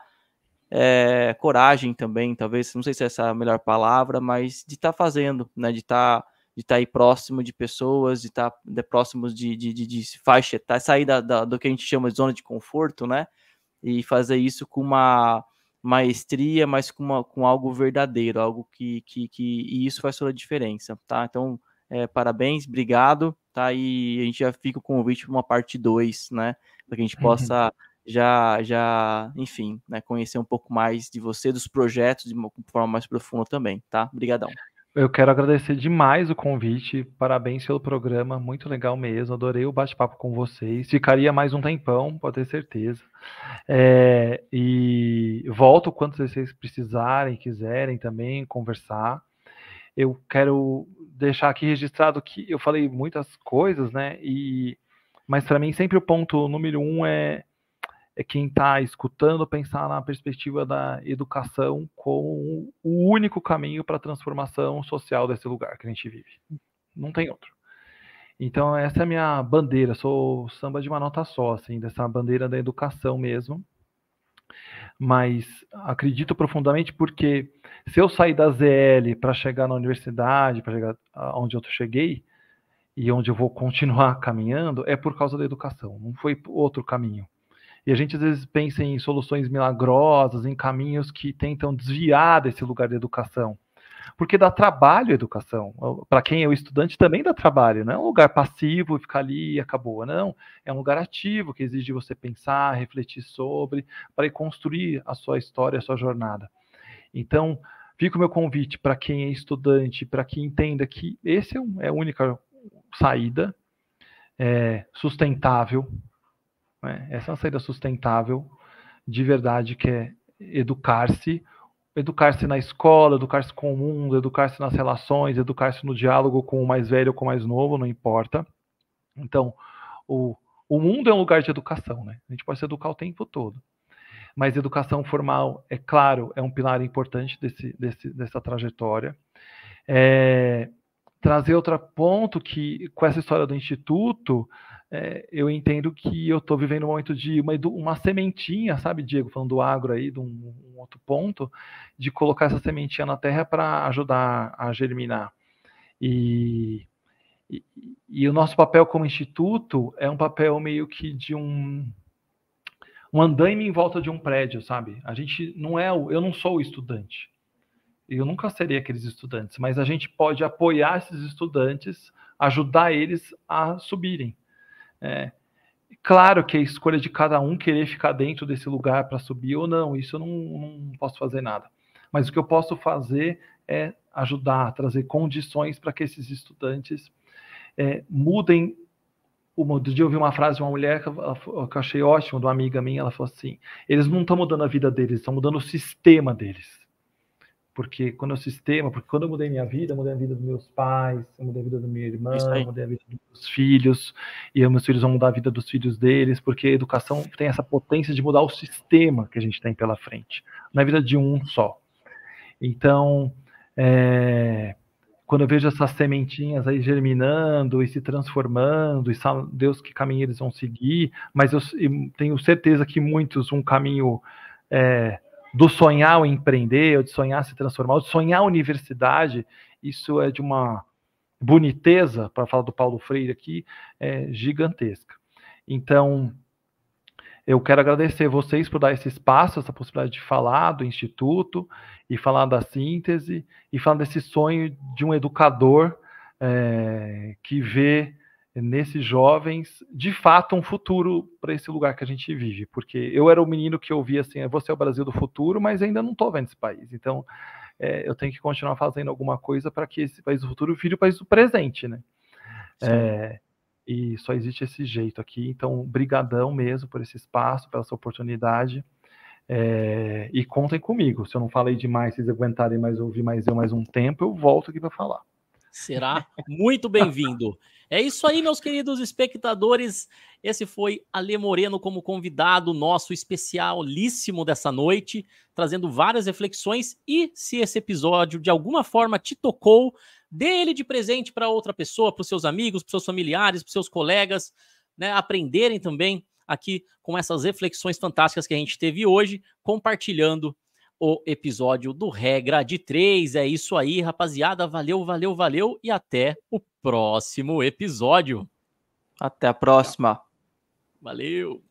é, coragem também, talvez, não sei se é essa a melhor palavra, mas de estar tá fazendo, né? De estar tá, de estar tá aí próximo de pessoas, de estar tá, de próximos de, de, de, de faixa, tá? sair da, da, do que a gente chama de zona de conforto, né? E fazer isso com uma maestria, mas com, uma, com algo verdadeiro, algo que, que, que e isso faz toda a diferença, tá? Então, é, parabéns, obrigado, tá? E a gente já fica com o convite para uma parte 2, né? Para que a gente possa já, já, enfim, né, conhecer um pouco mais de você, dos projetos de uma forma mais profunda também, tá? Obrigadão. Eu quero agradecer demais o convite, parabéns pelo programa, muito legal mesmo, adorei o bate-papo com vocês. Ficaria mais um tempão, pode ter certeza. É, e volto quando vocês precisarem, quiserem também conversar. Eu quero deixar aqui registrado que eu falei muitas coisas, né? E, mas para mim sempre o ponto número um é é quem está escutando pensar na perspectiva da educação como o único caminho para a transformação social desse lugar que a gente vive. Não tem outro. Então essa é a minha bandeira, sou samba de uma nota só, assim, dessa bandeira da educação mesmo. Mas acredito profundamente porque se eu sair da ZL para chegar na universidade, para chegar onde eu cheguei, e onde eu vou continuar caminhando é por causa da educação, não foi outro caminho. E a gente às vezes pensa em soluções milagrosas, em caminhos que tentam desviar desse lugar da educação. Porque dá trabalho a educação. Para quem é o estudante também dá trabalho, não é um lugar passivo, ficar ali e acabou. Não, é um lugar ativo que exige você pensar, refletir sobre, para construir a sua história, a sua jornada. Então, fica o meu convite para quem é estudante, para que entenda que esse é, é a única saída é, sustentável, né? Essa é uma saída sustentável, de verdade, que é educar-se, educar-se na escola, educar-se com o mundo, educar-se nas relações, educar-se no diálogo com o mais velho ou com o mais novo, não importa. Então, o, o mundo é um lugar de educação, né? A gente pode se educar o tempo todo. Mas educação formal, é claro, é um pilar importante desse, desse dessa trajetória. É, trazer outro ponto que, com essa história do Instituto, é, eu entendo que eu estou vivendo um momento de uma, uma sementinha, sabe, Diego, falando do agro aí, de um, um outro ponto, de colocar essa sementinha na terra para ajudar a germinar. E, e, e, o nosso papel como instituto é um papel meio que de um, um andaime em volta de um prédio, sabe? A gente não é, eu não sou o estudante. Eu nunca serei aqueles estudantes, mas a gente pode apoiar esses estudantes, ajudar eles a subirem é, claro que a escolha de cada um querer ficar dentro desse lugar para subir ou não, isso eu não, não posso fazer nada. Mas o que eu posso fazer é ajudar, trazer condições para que esses estudantes é, mudem uma, outro dia eu ouvi uma frase de uma mulher que, ela, que eu achei ótima, de uma amiga minha, ela falou assim: eles não estão mudando a vida deles, estão mudando o sistema deles porque quando o sistema, porque quando eu mudei minha vida, eu mudei a vida dos meus pais, eu mudei a vida da minha irmã, eu mudei a vida dos meus filhos, e os meus filhos vão mudar a vida dos filhos deles, porque a educação tem essa potência de mudar o sistema que a gente tem pela frente, na vida de um só. Então, é, quando eu vejo essas sementinhas aí germinando e se transformando, e sabe Deus que caminho eles vão seguir, mas eu, eu tenho certeza que muitos um caminho é, do sonhar o empreender, ou de sonhar se transformar, ou de sonhar a universidade, isso é de uma boniteza, para falar do Paulo Freire aqui, é gigantesca. Então, eu quero agradecer vocês por dar esse espaço, essa possibilidade de falar do Instituto e falar da síntese e falar desse sonho de um educador é, que vê nesses jovens, de fato, um futuro para esse lugar que a gente vive. Porque eu era o menino que ouvia assim, é, você é o Brasil do futuro, mas ainda não estou vendo esse país. Então, é, eu tenho que continuar fazendo alguma coisa para que esse país do futuro vire o país do presente, né? É, e só existe esse jeito aqui. Então, brigadão mesmo por esse espaço, pela sua oportunidade. É, e contem comigo. Se eu não falei demais, vocês aguentarem mais ouvir mais eu mais um tempo, eu volto aqui para falar. Será muito bem-vindo. É isso aí, meus queridos espectadores. Esse foi Ale Moreno como convidado nosso especialíssimo dessa noite, trazendo várias reflexões. E se esse episódio de alguma forma te tocou, dê ele de presente para outra pessoa, para os seus amigos, para os seus familiares, para os seus colegas, né, aprenderem também aqui com essas reflexões fantásticas que a gente teve hoje, compartilhando o episódio do Regra de três É isso aí, rapaziada. Valeu, valeu, valeu e até o próximo episódio. Até a próxima. Valeu.